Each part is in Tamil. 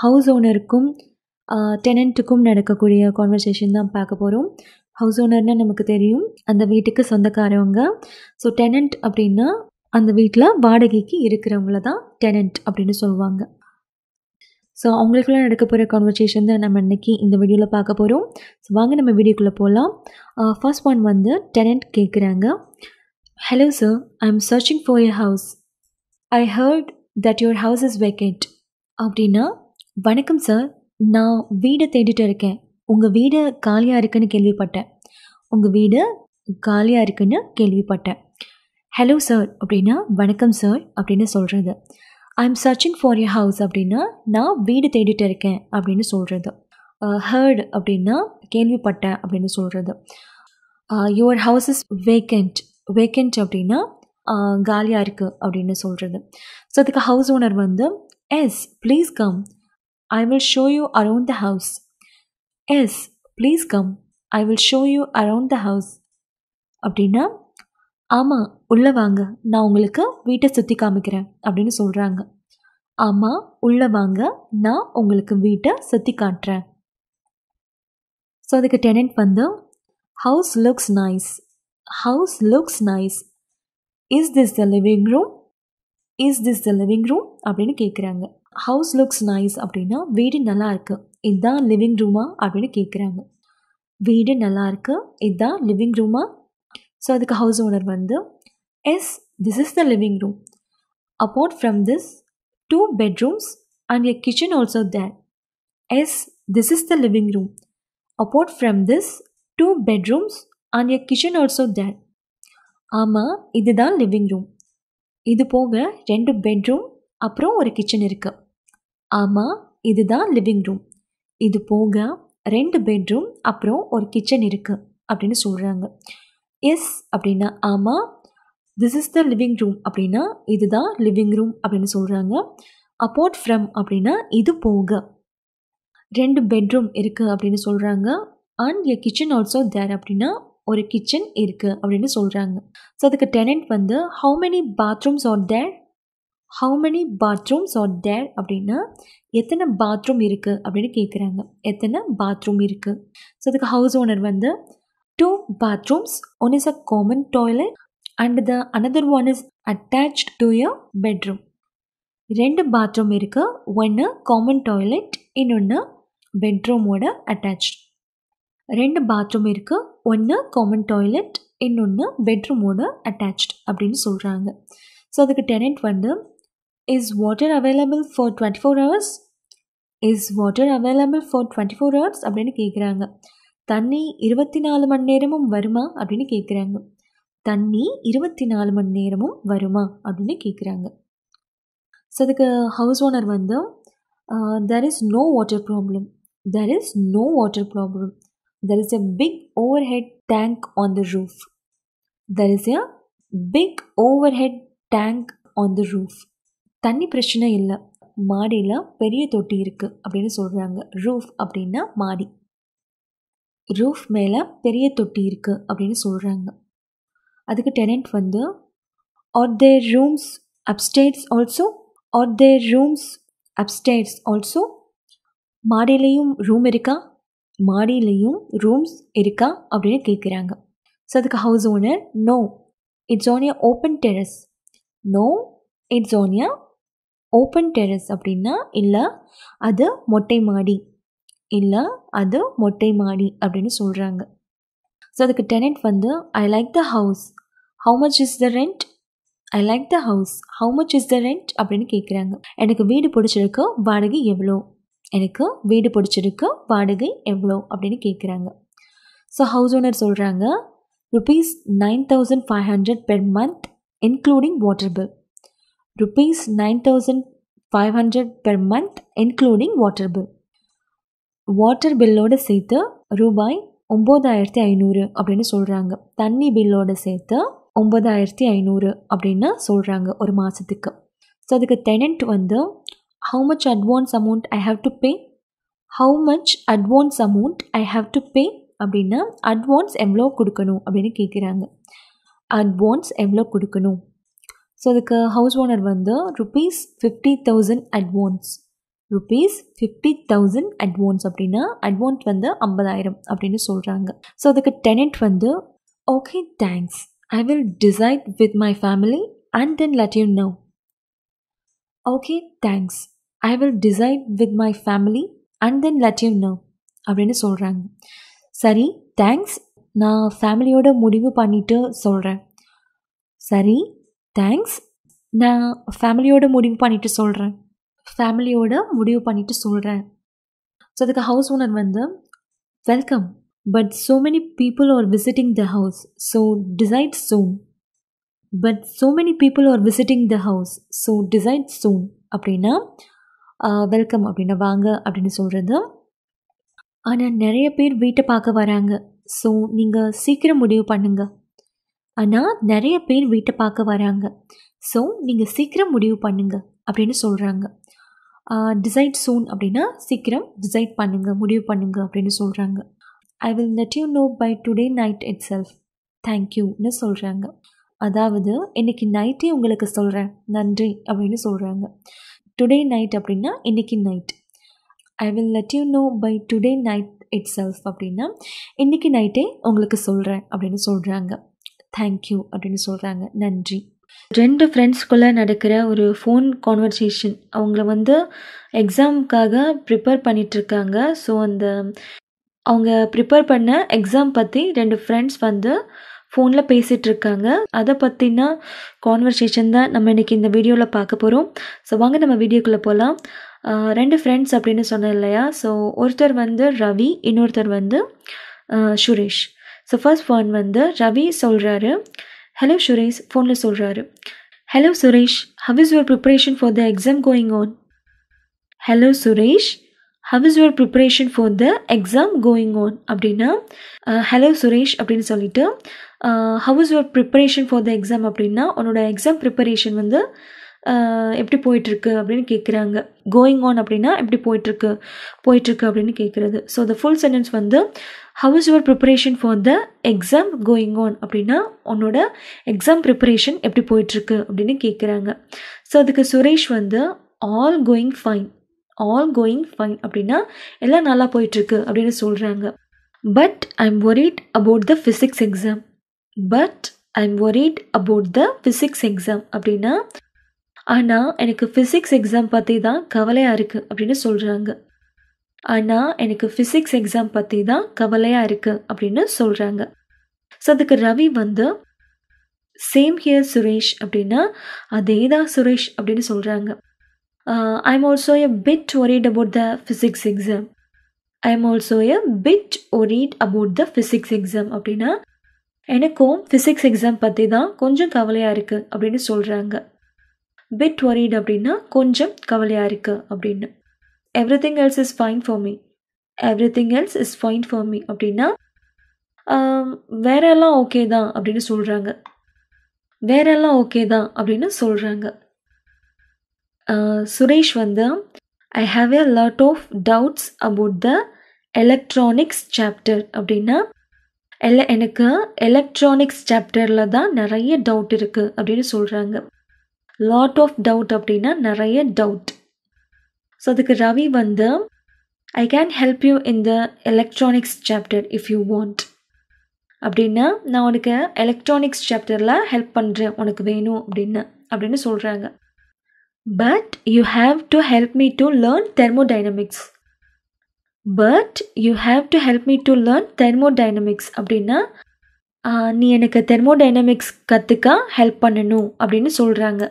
ஹவுஸ் ஓனருக்கும் டெனண்ட்டுக்கும் நடக்கக்கூடிய கான்வர்சேஷன் தான் பார்க்க போகிறோம் ஹவுஸ் ஓனர்னால் நமக்கு தெரியும் அந்த வீட்டுக்கு சொந்தக்காரவங்க ஸோ டெனண்ட் அப்படின்னா அந்த வீட்டில் வாடகைக்கு இருக்கிறவங்கள தான் டெனண்ட் அப்படின்னு சொல்லுவாங்க ஸோ அவங்களுக்குள்ள நடக்க போகிற கான்வர்சேஷன் தான் நம்ம இன்றைக்கி இந்த வீடியோவில் பார்க்க போகிறோம் ஸோ வாங்க நம்ம வீடியோக்குள்ளே போகலாம் ஃபர்ஸ்ட் ஒன் வந்து டெனண்ட் கேட்குறாங்க hello sir I am searching for your house I heard that your house is vacant அப்படின்னா வணக்கம் சார் நான் வீடை தேடிட்டு இருக்கேன் உங்கள் வீடு காலியாக இருக்குன்னு கேள்விப்பட்டேன் உங்கள் வீடு காலியாக இருக்குன்னு கேள்விப்பட்டேன் ஹலோ சார் அப்படின்னா வணக்கம் சார் அப்படின்னு சொல்கிறது I am searching for your house அப்படின்னா நான் வீடு தேடிட்டு இருக்கேன் அப்படின்னு சொல்கிறது ஹர்டு அப்படின்னா கேள்விப்பட்டேன் அப்படின்னு சொல்கிறது your house is vacant vacant அப்படின்னா காலியாக இருக்குது அப்படின்னு சொல்கிறது ஸோ அதுக்கு ஹவுஸ் ஓனர் வந்து yes please come I will show you around the house. Yes please come I will show you around the house அப்படின்னா ஆமாம் உள்ளே வாங்க நான் உங்களுக்கு வீட்டை சுற்றி காமிக்கிறேன் அப்படின்னு சொல்கிறாங்க ஆமாம் உள்ளே வாங்க நான் உங்களுக்கு வீட்டை சுற்றி காட்டுறேன் ஸோ அதுக்கு டெனண்ட் வந்து house looks nice house looks nice is this the living room is this the living room அப்படின்னு கேட்குறாங்க ஹவுஸ் லுக்ஸ் நைஸ் அப்படின்னா வீடு நல்லா இருக்குது இதுதான் லிவிங் ரூமா அப்படின்னு கேட்குறாங்க வீடு நல்லா இருக்குது இதுதான் லிவிங் ரூமா ஸோ அதுக்கு ஹவுஸ் ஓனர் வந்து yes this is the living room apart from this two bedrooms and a kitchen also there yes this is the living room apart from this two bedrooms and a kitchen also there ஆமாம் இதுதான் லிவிங் ரூம் இது போக ரெண்டு பெட்ரூம் அப்புறம் ஒரு கிச்சன் இருக்குது ஆமாம் இதுதான் லிவிங் ரூம் இது போக ரெண்டு பெட்ரூம் அப்புறம் ஒரு கிச்சன் இருக்குது அப்படின்னு சொல்கிறாங்க எஸ் அப்படின்னா ஆமாம் this is the living room அப்படின்னா இதுதான் லிவிங் ரூம் அப்படின்னு சொல்கிறாங்க அப்போட் ஃப்ரம் அப்படின்னா இது போக ரெண்டு பெட்ரூம் இருக்குது அப்படின்னு சொல்கிறாங்க and a kitchen also there அப்படின்னா ஒரு கிச்சன் இருக்குது அப்படின்னு சொல்கிறாங்க ஸோ அதுக்கு டெனண்ட் வந்து how many bathrooms are there how many bathrooms are there அப்படின்னா எத்தனை பாத்ரூம் இருக்குது அப்படின்னு கேட்குறாங்க எத்தனை பாத்ரூம் இருக்குது ஸோ அதுக்கு ஹவுஸ் ஓனர் வந்து two bathrooms one is a common toilet and the another one is attach to your bedroom ரெண்டு பாத்ரூம் இருக்குது ஒன்று காமன் டாய்லெட் இன்னொன்று பெட்ரூமோட அட்டாச் ரெண்டு பாத்ரூம் இருக்குது ஒன்று காமன் டாய்லெட் இன்னொன்று பெட்ரூமோட அட்டாச்ட் அப்படின்னு சொல்கிறாங்க ஸோ அதுக்கு டெனண்ட் வந்து Is water available for 24 hours? Is water available for twenty four hours அப்படின்னு கேட்குறாங்க தண்ணி இருபத்தி நாலு மணி நேரமும் வருமா அப்படின்னு கேட்குறாங்க தண்ணி இருபத்தி நாலு மணி நேரமும் வருமா அப்படின்னு கேட்குறாங்க ஸோ அதுக்கு ஹவுஸ் ஓனர் வந்து there is no water problem there is no water problem there is a big overhead tank on the roof there is a big overhead tank on the roof தண்ணி பிரச்சனை இல்லை மாடியில் பெரிய தொட்டி இருக்குது அப்படின்னு சொல்கிறாங்க ரூஃப் அப்படின்னா மாடி ரூஃப் மேலே பெரிய தொட்டி இருக்குது அப்படின்னு சொல்கிறாங்க அதுக்கு டெனண்ட் வந்து are there rooms upstairs also are there rooms upstairs also மாடியிலையும் ரூம் இருக்கா மாடியிலையும் ரூம்ஸ் இருக்கா அப்படின்னு கேட்குறாங்க ஸோ அதுக்கு house owner no it's on a open terrace no it's on a open terrace அப்படின்னா இல்லை அது மொட்டை மாடி இல்லை அது மொட்டை மாடி அப்படின்னு சொல்கிறாங்க ஸோ அதுக்கு டெனண்ட் வந்து I like the house how much is the rent I like the house how much is the rent அப்படின்னு கேட்குறாங்க எனக்கு வீடு பிடிச்சிருக்கு வாடகை எவ்வளோ எனக்கு வீடு பிடிச்சிருக்கு வாடகை எவ்வளோ அப்படின்னு கேட்குறாங்க ஸோ ஹவுஸ் ஓனர் சொல்கிறாங்க rupees nine thousand five hundred per month including water bill rupees 9500 per month including water bill water பில்லோடு சேர்த்து ரூபாய் ஒம்பதாயிரத்தி ஐநூறு அப்படின்னு சொல்கிறாங்க தண்ணி பில்லோடு சேர்த்து ஒம்பதாயிரத்தி ஐநூறு அப்படின்னு சொல்கிறாங்க ஒரு மாதத்துக்கு ஸோ அதுக்கு டெனண்ட் வந்து how much advance amount I have to pay how much advance amount I have to pay அப்படின்னா அட்வான்ஸ் எவ்வளோ கொடுக்கணும் அப்படின்னு கேட்குறாங்க அட்வான்ஸ் எவ்வளோ கொடுக்கணும் ஸோ அதுக்கு ஹவுஸ் ஓனர் வந்து rupees fifty thousand advance rupees fifty thousand advance அப்படின்னா அட்வான்ஸ் வந்து ஐம்பதாயிரம் அப்படின்னு சொல்கிறாங்க ஸோ அதுக்கு டெனட் வந்து okay thanks I will decide with my family and then let you know okay thanks I will decide with my family and then let you know அப்படின்னு சொல்கிறாங்க சரி தேங்க்ஸ் நான் ஃபேமிலியோட முடிவு பண்ணிவிட்டு சொல்கிறேன் சரி தேங்க்ஸ் நான் ஃபேமிலியோட முடிவு பண்ணிவிட்டு சொல்கிறேன் ஃபேமிலியோட முடிவு பண்ணிவிட்டு சொல்கிறேன் ஸோ அதுக்கு ஹவுஸ் ஓனர் வந்து welcome but so many people are visiting the house so decide soon but so many people are visiting the house so decide soon அப்படின்னா வெல்கம் அப்படின்னா வாங்க அப்படின்னு சொல்கிறது ஆனால் நிறைய பேர் வீட்டை பார்க்க வராங்க ஸோ நீங்கள் சீக்கிரம் முடிவு பண்ணுங்கள் ஆனால் நிறைய பேர் வீட்டை பார்க்க வராங்க ஸோ நீங்கள் சீக்கிரம் முடிவு பண்ணுங்க அப்படின்னு சொல்கிறாங்க டிசைட் சூன் அப்படின்னா சீக்கிரம் டிசைட் பண்ணுங்கள் முடிவு பண்ணுங்கள் அப்படின்னு சொல்கிறாங்க I will let you know by today night itself தேங்க்யூன்னு சொல்கிறாங்க அதாவது இன்றைக்கி நைட்டே உங்களுக்கு சொல்கிறேன் நன்றி அப்படின்னு சொல்கிறாங்க டுடே நைட் அப்படின்னா இன்றைக்கி night I will let you know by today night itself அப்படின்னா இன்றைக்கி நைட்டே உங்களுக்கு சொல்கிறேன் அப்படின்னு சொல்கிறாங்க தேங்க்யூ அப்படின்னு சொல்கிறாங்க நன்றி ரெண்டு ஃப்ரெண்ட்ஸ்குள்ளே நடக்கிற ஒரு ஃபோன் கான்வர்சேஷன் அவங்கள வந்து எக்ஸாமுக்காக ப்ரிப்பேர் பண்ணிகிட்ருக்காங்க ஸோ அந்த அவங்க ப்ரிப்பேர் பண்ண எக்ஸாம் பற்றி ரெண்டு ஃப்ரெண்ட்ஸ் வந்து ஃபோனில் பேசிகிட்ருக்காங்க அதை பற்றினா கான்வர்சேஷன் தான் நம்ம இன்றைக்கி இந்த வீடியோவில் பார்க்க போகிறோம் ஸோ வாங்க நம்ம வீடியோக்குள்ளே போகலாம் ரெண்டு ஃப்ரெண்ட்ஸ் அப்படின்னு சொன்னேன் இல்லையா ஸோ ஒருத்தர் வந்து ரவி இன்னொருத்தர் வந்து சுரேஷ் ஸோ ஃபர்ஸ்ட் ஒன் வந்து ரவி சொல்கிறாரு ஹலோ சுரேஷ் ஃபோனில் சொல்கிறாரு hello Suresh how is your preparation for the exam going on hello Suresh how is your preparation for the exam going on அப்படின்னா ஹலோ சுரேஷ் அப்படின்னு சொல்லிட்டு how is your preparation for the exam அப்படின்னா உன்னோட எக்ஸாம் ப்ரிப்பரேஷன் வந்து எப்படி போயிட்டுருக்கு அப்படின்னு கேட்குறாங்க கோயிங் ஆன் அப்படின்னா எப்படி போயிட்டுருக்கு போயிட்டுருக்கு அப்படின்னு கேட்குறது ஸோ த ஃபுல் சென்டென்ஸ் வந்து how is your preparation for the exam going on அப்படின்னா உன்னோட எக்ஸாம் ப்ரிப்பரேஷன் எப்படி போயிட்டுருக்கு அப்படின்னு கேட்குறாங்க ஸோ அதுக்கு சுரேஷ் வந்து all going fine all going fine அப்படின்னா எல்லாம் நல்லா போயிட்டுருக்கு அப்படின்னு சொல்கிறாங்க but I am worried about the physics exam but I am worried about the physics exam அப்படின்னா ஆனால் எனக்கு ஃபிசிக்ஸ் எக்ஸாம் பற்றி தான் கவலையாக இருக்குது அப்படின்னு சொல்கிறாங்க ஆனால் எனக்கு ஃபிசிக்ஸ் எக்ஸாம் பற்றி தான் கவலையாக இருக்குது அப்படின்னு சொல்கிறாங்க ஸோ அதுக்கு ரவி வந்து சேம் ஹியர் சுரேஷ் அப்படின்னா அதே தான் சுரேஷ் அப்படின்னு சொல்கிறாங்க I am also a bit worried about the physics exam I am also a bit worried about the physics exam அப்படின்னா எனக்கும் ஃபிசிக்ஸ் எக்ஸாம் பற்றி தான் கொஞ்சம் கவலையாக இருக்குது அப்படின்னு சொல்கிறாங்க பிட் ஒரீட் அப்படின்னா கொஞ்சம் கவலையாக இருக்குது அப்படின்னு everything else is fine for me everything else is fine for me அப்படின்னா வேற எல்லாம் ஓகே தான் அப்படின்னு சொல்கிறாங்க வேற எல்லாம் ஓகே தான் அப்படின்னு சொல்கிறாங்க சுரேஷ் வந்து I have a lot of doubts about the electronics chapter அப்படின்னா எல்ல எனக்கு எலக்ட்ரானிக்ஸ் சாப்டரில் தான் நிறைய டவுட் இருக்குது அப்படின்னு சொல்கிறாங்க லாட் ஆஃப் டவுட் அப்படின்னா நிறைய டவுட் ஸோ அதுக்கு ரவி வந்து I can help you in the electronics chapter if you want அப்படின்னா நான் உனக்கு எலக்ட்ரானிக்ஸ் சாப்டரில் ஹெல்ப் பண்ணுறேன் உனக்கு வேணும் அப்படின்னு அப்படின்னு சொல்கிறாங்க but you have to help me to learn thermodynamics but you have to help me to learn thermodynamics அப்படின்னா நீ எனக்கு தெர்மோடைனமிக்ஸ் கற்றுக்க ஹெல்ப் பண்ணணும் அப்படின்னு சொல்கிறாங்க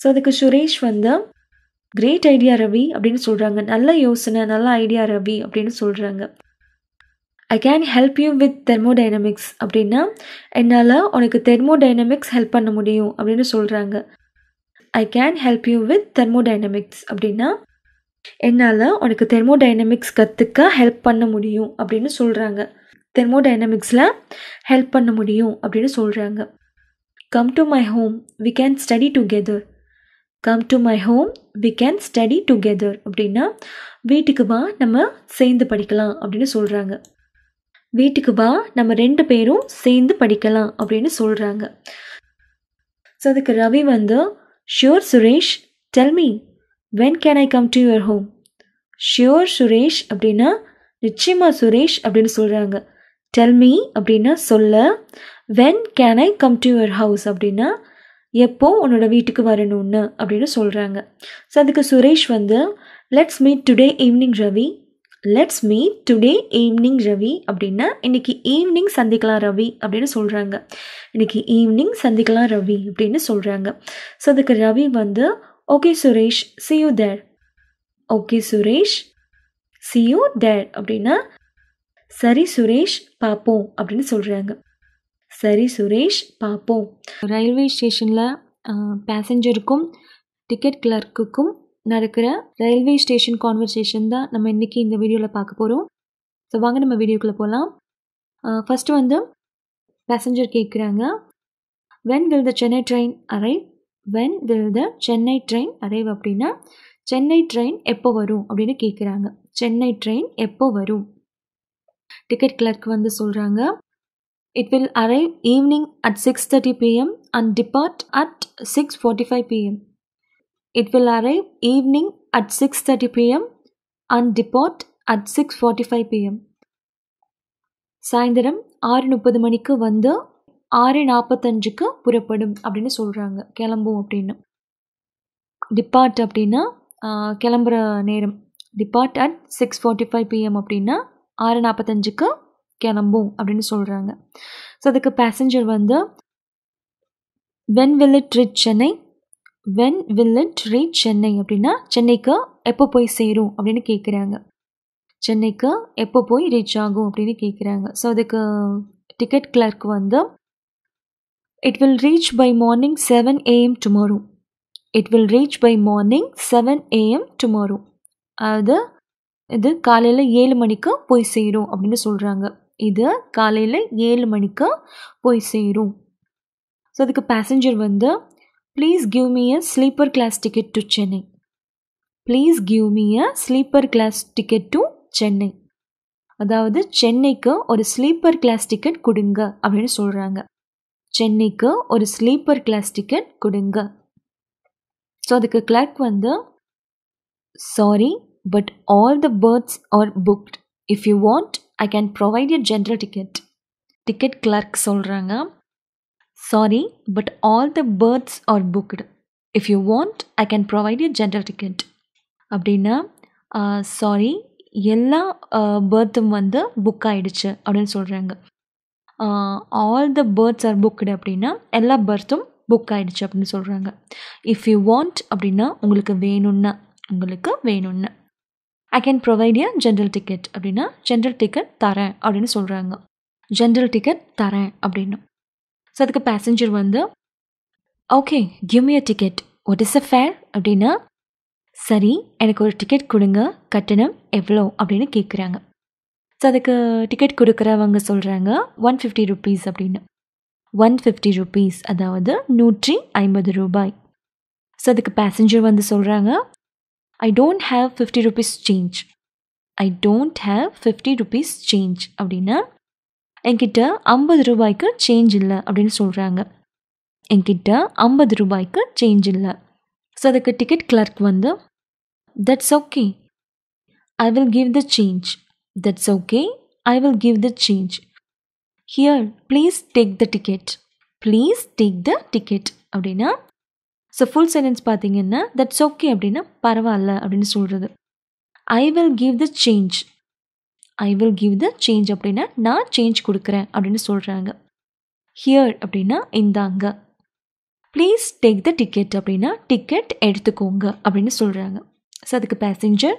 ஸோ அதுக்கு சுரேஷ் வந்து கிரேட் ஐடியா ரவி அப்படின்னு சொல்கிறாங்க நல்ல யோசனை நல்ல ஐடியா ரவி அப்படின்னு சொல்கிறாங்க I can help you with thermodynamics அப்படின்னா என்னால் உனக்கு தெர்மோடைனமிக்ஸ் ஹெல்ப் பண்ண முடியும் அப்படின்னு சொல்கிறாங்க I can help you with thermodynamics அப்படின்னா என்னால் உனக்கு தெர்மோடைனமிக்ஸ் கற்றுக்க ஹெல்ப் பண்ண முடியும் அப்படின்னு சொல்கிறாங்க தெர்மோடைனமிக்ஸில் ஹெல்ப் பண்ண முடியும் அப்படின்னு சொல்கிறாங்க come to my home we can study together come to my home we can study together அப்படின்னா வீட்டுக்கு வா நம்ம சேர்ந்து படிக்கலாம் அப்படின்னு சொல்கிறாங்க வீட்டுக்கு வா நம்ம ரெண்டு பேரும் சேர்ந்து படிக்கலாம் அப்படின்னு சொல்கிறாங்க ஸோ அதுக்கு ரவி வந்து sure Suresh tell me when can I come to your home sure Suresh அப்படின்னா நிச்சயமாக சுரேஷ் அப்படின்னு சொல்கிறாங்க டெல் மீ அப்படின்னா சொல்ல when can I come to your house அப்படின்னா எப்போ உன்னோட வீட்டுக்கு வரணும்னு அப்படின்னு சொல்கிறாங்க ஸோ அதுக்கு சுரேஷ் வந்து let's meet today evening Ravi let's meet today evening Ravi அப்படின்னா இன்றைக்கி ஈவினிங் சந்திக்கலாம் ரவி அப்படின்னு சொல்கிறாங்க இன்றைக்கி ஈவினிங் சந்திக்கலாம் ரவி அப்படின்னு சொல்கிறாங்க ஸோ அதுக்கு ரவி வந்து okay Suresh see you there okay Suresh see you there அப்படின்னா சரி சுரேஷ் பார்ப்போம் அப்படின்னு சொல்கிறாங்க சரி சுரேஷ் பார்ப்போம் ரயில்வே ஸ்டேஷனில் பேசஞ்சருக்கும் டிக்கெட் கிளர்க்குக்கும் நடக்கிற ரயில்வே ஸ்டேஷன் கான்வர்சேஷன் தான் நம்ம இன்றைக்கி இந்த வீடியோவில் பார்க்க போகிறோம் ஸோ வாங்க நம்ம வீடியோக்குள்ளே போகலாம் ஃபஸ்ட்டு வந்து பேசஞ்சர் கேட்குறாங்க when will the Chennai train arrive when will the Chennai train arrive அப்படின்னா சென்னை ட்ரெயின் எப்போ வரும் அப்படின்னு கேட்குறாங்க சென்னை ட்ரெயின் எப்போ வரும் டிக்கெட் கிளர்க் வந்து சொல்கிறாங்க It will arrive evening at 6:30 pm and depart at 6:45 pm. It will arrive evening at 6:30 pm and depart at 6:45 pm. சாயந்தரம் ஆறு முப்பது மணிக்கு வந்து ஆறு நாற்பத்தஞ்சுக்கு புறப்படும் அப்படின்னு சொல்கிறாங்க கிளம்பும் அப்படின்னு டிபார்ட் அப்படின்னா கிளம்புற நேரம் depart at six forty five PM அப்படின்னா ஆறு நாற்பத்தஞ்சுக்கு கிளம்பும் அப்படின்னு சொல்கிறாங்க ஸோ அதுக்கு பேசஞ்சர் வந்து when will it reach Chennai when will it reach Chennai அப்படின்னா சென்னைக்கு எப்போ போய் சேரும் அப்படின்னு கேட்குறாங்க சென்னைக்கு எப்போ போய் ரீச் ஆகும் அப்படின்னு கேட்குறாங்க ஸோ அதுக்கு டிக்கெட் கிளர்க் வந்து it will reach by morning seven AM tomorrow it will reach by morning seven AM tomorrow அதாவது இது காலையில் ஏழு மணிக்கு போய் சேரும் அப்படின்னு சொல்கிறாங்க இது காலையில் ஏழு மணிக்கு போய் சேரும் ஸோ அதுக்கு பேசஞ்சர் வந்து please give me a sleeper class ticket to Chennai please give me a sleeper class ticket to Chennai அதாவது சென்னைக்கு ஒரு ஸ்லீப்பர் கிளாஸ் டிக்கெட் கொடுங்க அப்படின்னு சொல்கிறாங்க சென்னைக்கு ஒரு ஸ்லீப்பர் கிளாஸ் டிக்கெட் கொடுங்க ஸோ அதுக்கு கிளர்க் வந்து sorry but all the berths are booked if you want I can provide a general ticket ticket clerk சொல்கிறாங்க sorry but all the berths are booked if you want I can provide a general ticket அப்படின்னா சாரி எல்லா பேர்த்தும் வந்து புக் ஆகிடுச்சு அப்படின்னு சொல்கிறாங்க all the berths are booked அப்படின்னா எல்லா பேர்த்தும் புக் ஆகிடுச்சு அப்படின்னு சொல்கிறாங்க இஃப் யூ வாண்ட் அப்படின்னா உங்களுக்கு வேணும்னா உங்களுக்கு வேணும்னா I can provide a general ticket அப்படின்னா ஜென்ரல் டிக்கெட் தரேன் அப்படின்னு சொல்கிறாங்க ஜென்ரல் டிக்கெட் தரேன் அப்படின்னு ஸோ அதுக்கு பேசஞ்சர் வந்து okay give a ticket what is a fare அப்படின்னா சரி எனக்கு ஒரு டிக்கெட் கொடுங்க கட்டணம் எவ்வளோ அப்படின்னு கேட்குறாங்க ஸோ அதுக்கு டிக்கெட் கொடுக்குறவங்க சொல்கிறாங்க ஒன் ஃபிஃப்டி ருபீஸ் அப்படின்னு ஒன் ஃபிஃப்டி ருபீஸ் அதாவது நூற்றி ஐம்பது ரூபாய் ஸோ அதுக்கு பேசஞ்சர் வந்து சொல்கிறாங்க I don't have fifty rupees change I don't have fifty rupees change அப்படின்னா என்கிட்ட ஐம்பது ரூபாய்க்கு சேஞ்ச் இல்லை அப்படின்னு சொல்கிறாங்க என்கிட்ட ஐம்பது ரூபாய்க்கு சேஞ்ச் இல்லை ஸோ அதுக்கு டிக்கெட் கிளர்க் வந்து that's okay I will give the change that's okay I will give the change here please take the ticket please take the ticket அப்படின்னா ஸோ ஃபுல் சென்டென்ஸ் பார்த்தீங்கன்னா தட்ஸ் ஓகே அப்படின்னா பரவாயில்ல அப்படின்னு சொல்கிறது I will give the change I will give the change அப்படின்னா நான் சேஞ்ச் கொடுக்குறேன் அப்படின்னு சொல்கிறாங்க ஹியர் அப்படின்னா இந்தாங்க ப்ளீஸ் டேக் த டிக்கெட் அப்படின்னா டிக்கெட் எடுத்துக்கோங்க அப்படின்னு சொல்கிறாங்க ஸோ அதுக்கு passenger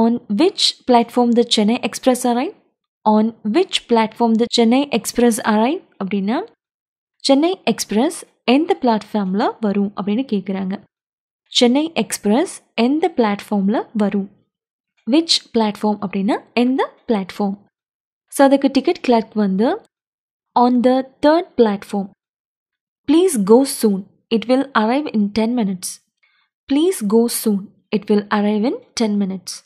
on which platform the Chennai express arrive on which platform the Chennai express arrive அப்படின்னா சென்னை எக்ஸ்பிரஸ் எந்த பிளாட்ஃபார்மில் வரும் அப்படின்னு கேட்குறாங்க சென்னை எக்ஸ்பிரஸ் எந்த பிளாட்ஃபார்மில் வரும் விச் பிளாட்ஃபார்ம் அப்படின்னா எந்த பிளாட்ஃபார்ம் ஸோ அதுக்கு டிக்கெட் கிளர்க் வந்து on the third platform please go soon it will arrive in ten minutes please go soon it will arrive in ten minutes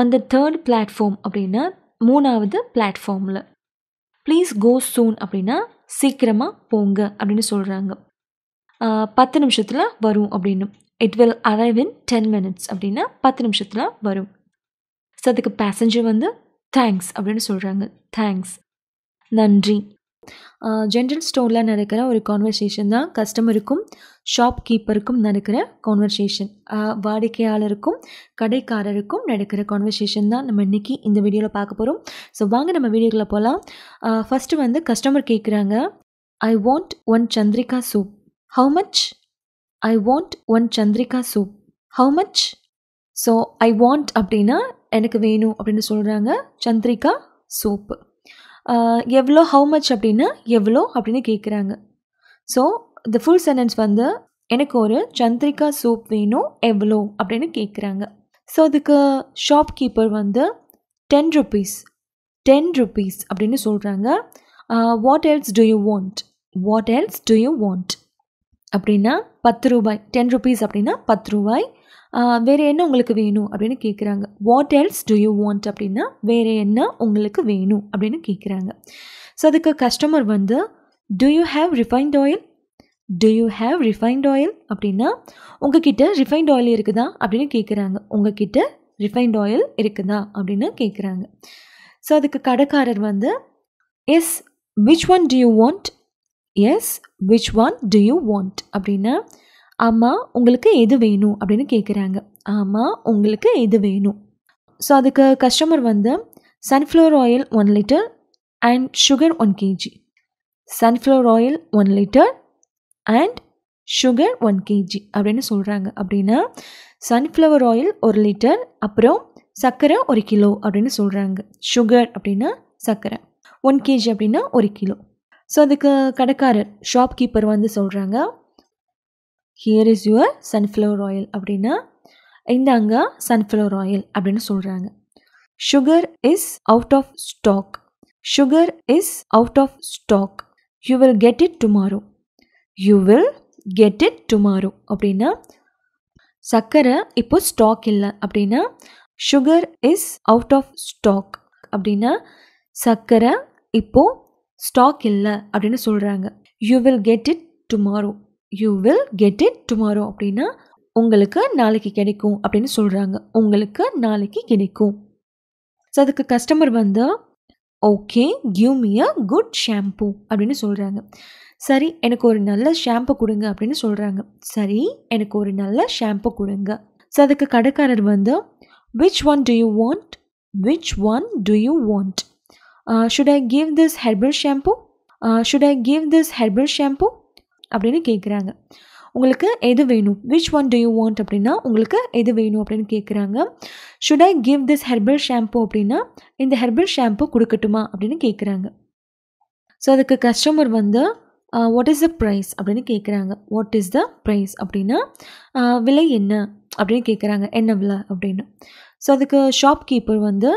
on the third platform அப்படின்னா மூணாவது பிளாட்ஃபார்மில் ப்ளீஸ் கோ சூன் அப்படின்னா சீக்கிரமாக போங்க அப்படின்னு சொல்கிறாங்க பத்து நிமிஷத்தில் வரும் அப்படின்னு it will arrive in ten minutes அப்படின்னா பத்து நிமிஷத்தில் வரும் ஸோ அதுக்கு பேசஞ்சர் வந்து தேங்க்ஸ் அப்படின்னு சொல்கிறாங்க தேங்க்ஸ் நன்றி ஜென்ரல் ஸ்டோரில் நடக்கிற ஒரு கான்வர்சேஷன் தான் கஸ்டமருக்கும் ஷாப் கீப்பருக்கும் நடக்கிற கான்வர்சேஷன் வாடிக்கையாளருக்கும் கடைக்காரருக்கும் நடக்கிற கான்வர்சேஷன் தான் நம்ம இன்றைக்கி இந்த வீடியோவில் பார்க்க போகிறோம் ஸோ வாங்க நம்ம வீடியோக்களை போகலாம் ஃபஸ்ட்டு வந்து கஸ்டமர் கேட்குறாங்க I want one Chandrika soap how much I want one Chandrika soap how much so I want அப்படின்னா எனக்கு வேணும் அப்படின்னு சொல்கிறாங்க சந்திரிகா சூப்பு எவ்வளோ ஹவு மச் அப்படின்னா எவ்வளோ அப்படின்னு கேட்குறாங்க ஸோ இந்த ஃபுல் சென்டென்ஸ் வந்து எனக்கு ஒரு சந்திரிகா சூப் வேணும் எவ்வளோ அப்படின்னு கேட்குறாங்க ஸோ அதுக்கு ஷாப் கீப்பர் வந்து டென் ருபீஸ் டென் ருபீஸ் அப்படின்னு சொல்கிறாங்க what else do you want what else do you want அப்படின்னா பத்து ரூபாய் டென் ருபீஸ் அப்படின்னா பத்து ரூபாய் வேறு என்ன உங்களுக்கு வேணும் அப்படின்னு கேட்குறாங்க what else do you want அப்படின்னா வேறு என்ன உங்களுக்கு வேணும் அப்படின்னு கேட்குறாங்க ஸோ அதுக்கு கஸ்டமர் வந்து do you have refined oil do you have refined oil அப்படின்னா உங்ககிட்ட ரிஃபைன்ட் ஆயில் இருக்குதா அப்படின்னு கேட்குறாங்க உங்ககிட்ட ரிஃபைன்ட் ஆயில் இருக்குதா அப்படின்னு கேட்குறாங்க ஸோ அதுக்கு கடைக்காரர் வந்து yes which one do you want yes which one do you want அப்படின்னா ஆமாம் உங்களுக்கு எது வேணும் அப்படின்னு கேட்குறாங்க ஆமாம் உங்களுக்கு எது வேணும் ஸோ அதுக்கு கஸ்டமர் வந்து sunflower oil one litre and sugar one KG sunflower oil one litre and sugar one KG அப்படின்னு சொல்கிறாங்க அப்படின்னா சன்ஃப்ளவர் ஆயில் ஒரு லிட்டர் அப்புறம் சர்க்கரை ஒரு கிலோ அப்படின்னு சொல்கிறாங்க சுகர் அப்படின்னா சர்க்கரை ஒன் கேஜி அப்படின்னா ஒரு கிலோ ஸோ அதுக்கு கடைக்காரர் ஷாப் கீப்பர் வந்து சொல்கிறாங்க here is your sunflower oil அப்படின்னா இந்தாங்க சன்ஃப்ளவர் ஆயில் அப்படின்னு சொல்கிறாங்க sugar is out of stock sugar is out of stock you will get it tomorrow you will get it tomorrow அப்படின்னா சர்க்கரை இப்போ ஸ்டாக் இல்லை அப்படின்னா sugar is out of stock அப்படின்னா சர்க்கரை இப்போது ஸ்டாக் இல்லை அப்படின்னு சொல்கிறாங்க you will get it tomorrow you will get it tomorrow அப்படின்னா உங்களுக்கு நாளைக்கு கிடைக்கும் அப்படின்னு சொல்கிறாங்க உங்களுக்கு நாளைக்கு கிடைக்கும் ஸோ அதுக்கு கஸ்டமர் வந்து ஓகே கியூ மி அ குட் ஷாம்பூ அப்படின்னு சொல்கிறாங்க சரி எனக்கு ஒரு நல்ல ஷாம்பு கொடுங்க அப்படின்னு சொல்கிறாங்க சரி எனக்கு ஒரு நல்ல ஷாம்பு கொடுங்க ஸோ அதுக்கு கடைக்காரர் வந்து which one do you want which one do you want should I give this herbal shampoo should I give this herbal shampoo அப்படின்னு கேட்குறாங்க உங்களுக்கு எது வேணும் which one do you want அப்படின்னா உங்களுக்கு எது வேணும் அப்படின்னு கேட்குறாங்க should I give this herbal shampoo அப்படின்னா இந்த ஹெர்பல் ஷாம்பு கொடுக்கட்டுமா அப்படின்னு கேட்குறாங்க ஸோ அதுக்கு கஸ்டமர் வந்து வாட் இஸ் த ப்ரைஸ் அப்படின்னு கேட்குறாங்க வாட் இஸ் த ப்ரைஸ் அப்படின்னா விலை என்ன அப்படின்னு கேட்குறாங்க என்ன விலை அப்படின்னு ஸோ அதுக்கு ஷாப் கீப்பர் வந்து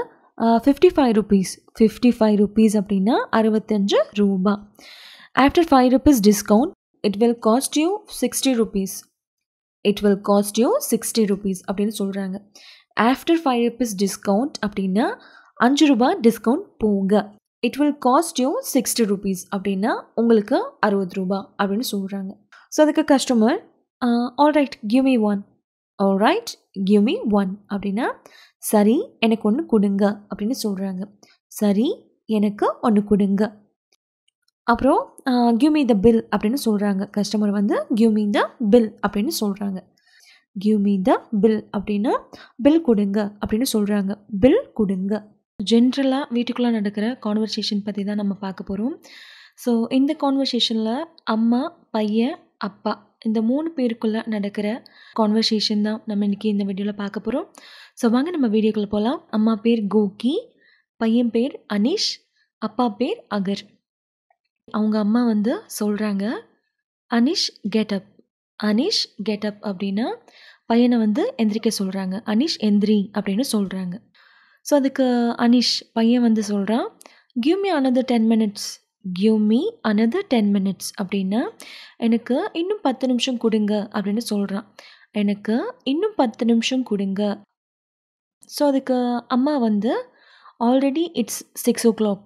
fifty five rupees fifty five rupees அப்படின்னா அறுபத்தஞ்சு ரூபா after five rupees discount it will cost you sixty rupees it will cost you sixty rupees அப்படின்னு சொல்கிறாங்க ஆஃப்டர் ஃபைவ் ருபீஸ் டிஸ்கவுண்ட் அப்படின்னா அஞ்சு ரூபா டிஸ்கவுண்ட் போங்க it will cost you sixty rupees அப்படின்னா உங்களுக்கு அறுபது ரூபா அப்படின்னு சொல்கிறாங்க ஸோ அதுக்கு customer all right give me one all right give me one அப்படின்னா சரி எனக்கு ஒன்று கொடுங்க அப்படின்னு சொல்கிறாங்க சரி எனக்கு ஒன்று கொடுங்க அப்புறம் கிவ் மீ த பில் அப்படின்னு சொல்கிறாங்க கஸ்டமர் வந்து கிவ் மீ த பில் அப்படின்னு சொல்கிறாங்க கிவ் மீ த பில் அப்படின்னா பில் கொடுங்க அப்படின்னு சொல்கிறாங்க பில் கொடுங்க ஜென்ரலாக வீட்டுக்குள்ளே நடக்கிற கான்வர்சேஷன் பற்றி தான் நம்ம பார்க்க போகிறோம் ஸோ இந்த கான்வர்சேஷனில் அம்மா பையன் அப்பா இந்த மூணு பேருக்குள்ளே நடக்கிற கான்வர்சேஷன் தான் நம்ம இன்றைக்கி இந்த வீடியோவில் பார்க்க போகிறோம் ஸோ வாங்க நம்ம வீடியோக்குள்ளே போகலாம் அம்மா பேர் கோகி பையன் பேர் அனீஷ் அப்பா பேர் அகர் அவங்க அம்மா வந்து சொல்கிறாங்க அனீஷ் கெட்டப் அனீஷ் அப் அப்படின்னா பையனை வந்து எந்திரிக்க சொல்கிறாங்க அனீஷ் எந்திரி அப்படின்னு சொல்கிறாங்க ஸோ அதுக்கு அனிஷ் பையன் வந்து சொல்கிறான் give me another ten minutes give me another ten minutes அப்படின்னா எனக்கு இன்னும் பத்து நிமிஷம் கொடுங்க அப்படின்னு சொல்கிறான் எனக்கு இன்னும் பத்து நிமிஷம் கொடுங்க ஸோ அதுக்கு அம்மா வந்து already it's six o'clock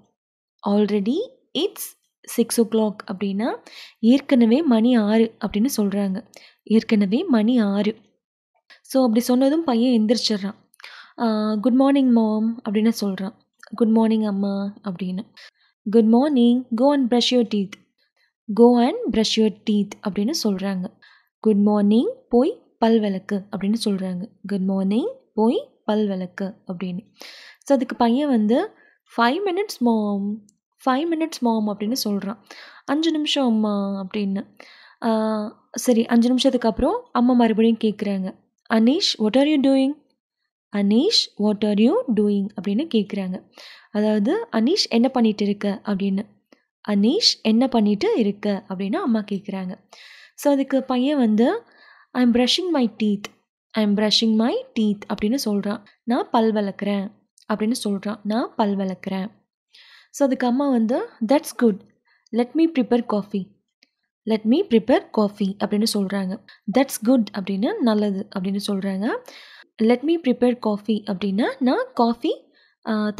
already it's six o'clock அப்படின்னா ஏற்கனவே மணி ஆறு அப்படின்னு சொல்கிறாங்க ஏற்கனவே மணி ஆறு ஸோ அப்படி சொன்னதும் பையன் எந்திரிச்சிட்றான் குட் மார்னிங் மாம் அப்படின்னு சொல்கிறான் குட் மார்னிங் அம்மா அப்படின்னு good morning go and brush your teeth go and brush your teeth அப்படின்னு சொல்கிறாங்க குட் மார்னிங் போய் பல் விளக்கு அப்படின்னு சொல்கிறாங்க குட் மார்னிங் போய் பல் விளக்கு அப்படின்னு ஸோ அதுக்கு பையன் வந்து five minutes mom five minutes mom அப்படின்னு சொல்கிறான் அஞ்சு நிமிஷம் அம்மா அப்படின்னு சரி அஞ்சு நிமிஷத்துக்கு அப்புறம் அம்மா மறுபடியும் கேட்குறாங்க Anish what are you doing Anish what are you doing அப்படின்னு கேட்குறாங்க அதாவது அனீஷ் என்ன பண்ணிட்டு இருக்க அப்படின்னு அனீஷ் என்ன பண்ணிட்டு இருக்க அப்படின்னு அம்மா கேட்குறாங்க ஸோ அதுக்கு பையன் வந்து I am brushing my teeth I am brushing my teeth அப்படின்னு சொல்கிறான் நான் பல் வளர்க்குறேன் அப்படின்னு சொல்கிறான் நான் பல் வளர்க்குறேன் ஸோ அதுக்கு அம்மா வந்து that's good let me prepare coffee let me prepare coffee அப்படின்னு சொல்கிறாங்க தட்ஸ் குட் அப்படின்னு நல்லது அப்படின்னு சொல்கிறாங்க லெட் மீ ப்ரிப்பேர் காஃபி அப்படின்னா நான் காஃபி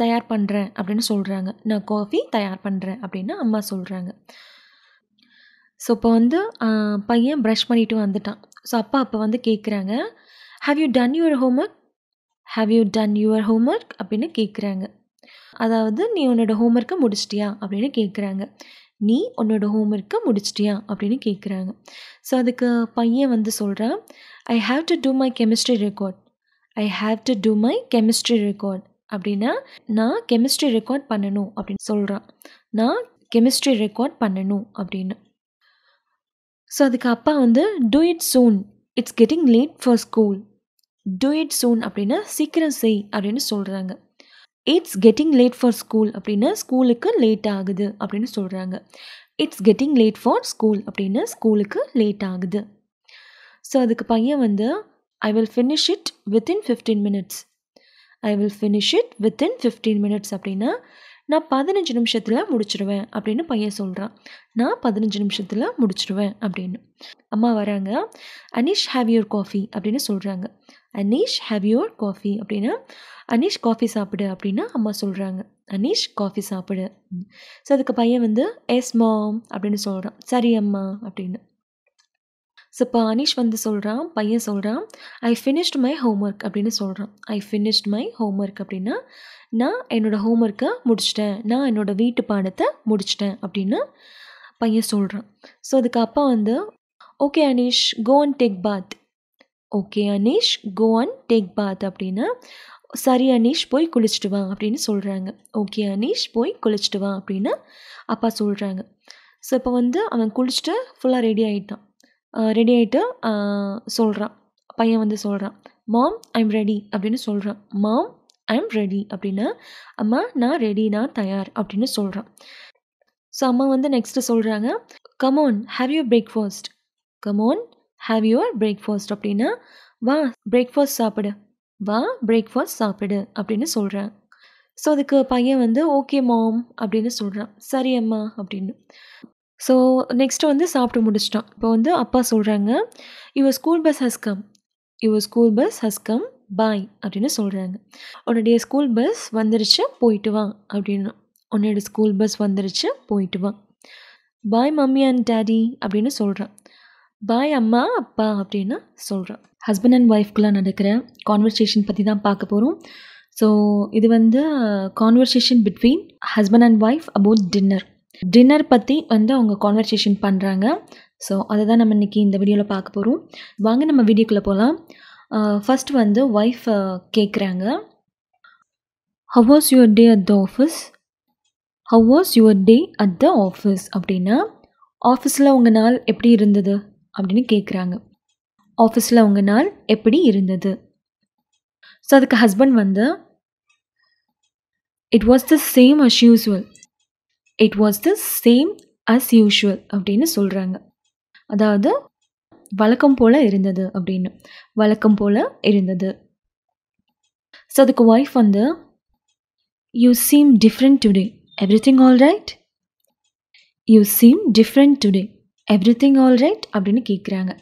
தயார் பண்ணுறேன் அப்படின்னு சொல்கிறாங்க நான் காஃபி தயார் பண்ணுறேன் அப்படின்னு அம்மா சொல்கிறாங்க ஸோ இப்போ வந்து பையன் ப்ரஷ் பண்ணிவிட்டு வந்துட்டான் ஸோ அப்பா அப்போ வந்து கேட்குறாங்க have you done your homework have you done your homework அப்படின்னு கேட்குறாங்க அதாவது நீ உன்னோட ஹோம் ஒர்க்கை முடிச்சிட்டியா அப்படின்னு கேட்குறாங்க நீ உன்னோட ஹோம் ஒர்க்கை முடிச்சிட்டியா அப்படின்னு கேட்குறாங்க ஸோ அதுக்கு பையன் வந்து சொல்கிறான் I have to do my chemistry record I have to do my chemistry record அப்படின்னா நான் கெமிஸ்ட்ரி ரெக்கார்ட் பண்ணணும் அப்படின்னு சொல்கிறான் நான் கெமிஸ்ட்ரி ரெக்கார்ட் பண்ணணும் அப்படின்னு ஸோ அதுக்கு அப்பா வந்து do it soon it's getting late for school do it soon அப்படின்னா சீக்கிரம் செய் அப்படின்னு சொல்கிறாங்க it's getting late for school அப்படின்னா ஸ்கூலுக்கு லேட் ஆகுது அப்படின்னு சொல்கிறாங்க it's getting late for school அப்படின்னு ஸ்கூலுக்கு லேட் ஆகுது ஸோ அதுக்கு பையன் வந்து I will finish it within fifteen minutes I will finish it within fifteen minutes அப்படின்னா நான் பதினஞ்சு நிமிஷத்தில் முடிச்சிடுவேன் அப்படின்னு பையன் சொல்கிறான் நான் பதினஞ்சு நிமிஷத்தில் முடிச்சிடுவேன் அப்படின்னு அம்மா வராங்க அனீஷ் ஹேவ் யுவர் காஃபி அப்படின்னு சொல்கிறாங்க அனீஷ் ஹேவ் யுவர் காஃபி அப்படின்னா அனீஷ் காஃபி சாப்பிடு அப்படின்னா அம்மா சொல்கிறாங்க அனீஷ் காஃபி சாப்பிடு ஸோ அதுக்கு பையன் வந்து எஸ் மாம் அப்படின்னு சொல்கிறான் சரி அம்மா அப்படின்னு ஸோ இப்போ அனீஷ் வந்து சொல்கிறான் பையன் சொல்கிறான் I finished my homework அப்படின்னு சொல்கிறான் I finished my homework அப்படின்னா நான் என்னோடய ஹோம் ஒர்க்கை முடிச்சிட்டேன் நான் என்னோடய வீட்டு பாடத்தை முடிச்சிட்டேன் அப்படின்னு பையன் சொல்கிறான் ஸோ அதுக்கு அப்பா வந்து okay Anish go and take bath okay Anish go and take bath அப்படின்னா சரி அனீஷ் போய் குளிச்சுட்டு வா அப்படின்னு சொல்கிறாங்க ஓகே அனீஷ் போய் குளிச்சுட்டு வா அப்படின்னு அப்பா சொல்கிறாங்க ஸோ இப்போ வந்து அவன் குளிச்சுட்டு ஃபுல்லாக ரெடி ஆகிட்டான் ரெடி ஆகிட்டு சொல்கிறான் பையன் வந்து சொல்கிறான் மாம் ஐம் ரெடி அப்படின்னு சொல்கிறான் மாம் ஐம் ரெடி அப்படின்னு அம்மா நான் ரெடி நான் தயார் அப்படின்னு சொல்கிறான் ஸோ அம்மா வந்து நெக்ஸ்ட்டு சொல்கிறாங்க come on have your breakfast come on have your breakfast அப்படின்னா வா பிரேக்ஃபாஸ்ட் சாப்பிடு வா பிரேக்ஃபாஸ்ட் சாப்பிடு அப்படின்னு சொல்கிறேன் ஸோ அதுக்கு பையன் வந்து ஓகே மாம் அப்படின்னு சொல்கிறான் சரி அம்மா அப்படின்னு ஸோ நெக்ஸ்ட்டு வந்து சாப்பிட்டு முடிச்சிட்டான் இப்போ வந்து அப்பா சொல்கிறாங்க your school bus has come your school bus has come boy அப்படின்னு சொல்கிறாங்க உன்னுடைய ஸ்கூல் பஸ் வந்துருச்சு போயிட்டு வா அப்படின்னு உன்னோட ஸ்கூல் பஸ் வந்துருச்சு போயிட்டு வா பாய் மம்மி அண்ட் டேடி அப்படின்னு சொல்கிறான் பாய் அம்மா அப்பா அப்படின்னு சொல்கிறான் ஹஸ்பண்ட் அண்ட் ஒய்ஃப்குலாம் நடக்கிற கான்வர்சேஷன் பற்றி தான் பார்க்க போகிறோம் ஸோ இது வந்து conversation between husband and wife about dinner dinner பற்றி வந்து அவங்க கான்வர்சேஷன் பண்ணுறாங்க ஸோ அதை தான் நம்ம இன்றைக்கி இந்த வீடியோவில் பார்க்க போகிறோம் வாங்க நம்ம வீடியோக்குள்ளே போகலாம் ஃபஸ்ட் வந்து ஒய்ஃப் கேட்குறாங்க how was your day at the office how was your day at the office அப்படின்னா ஆஃபீஸில் உங்கள் நாள் எப்படி இருந்தது அப்படின்னு கேட்குறாங்க ஆஃபீஸில் உங்கள் நாள் எப்படி இருந்தது ஸோ அதுக்கு ஹஸ்பண்ட் வந்து it was the same as usual it was the same as usual அப்படின்னு சொல்கிறாங்க அதாவது வழக்கம் போல் இருந்தது அப்படின்னு வழக்கம் போல் இருந்தது ஸோ அதுக்கு ஒய்ஃப் வந்து you seem different today everything all right you seem different today everything all right அப்படின்னு கேட்குறாங்க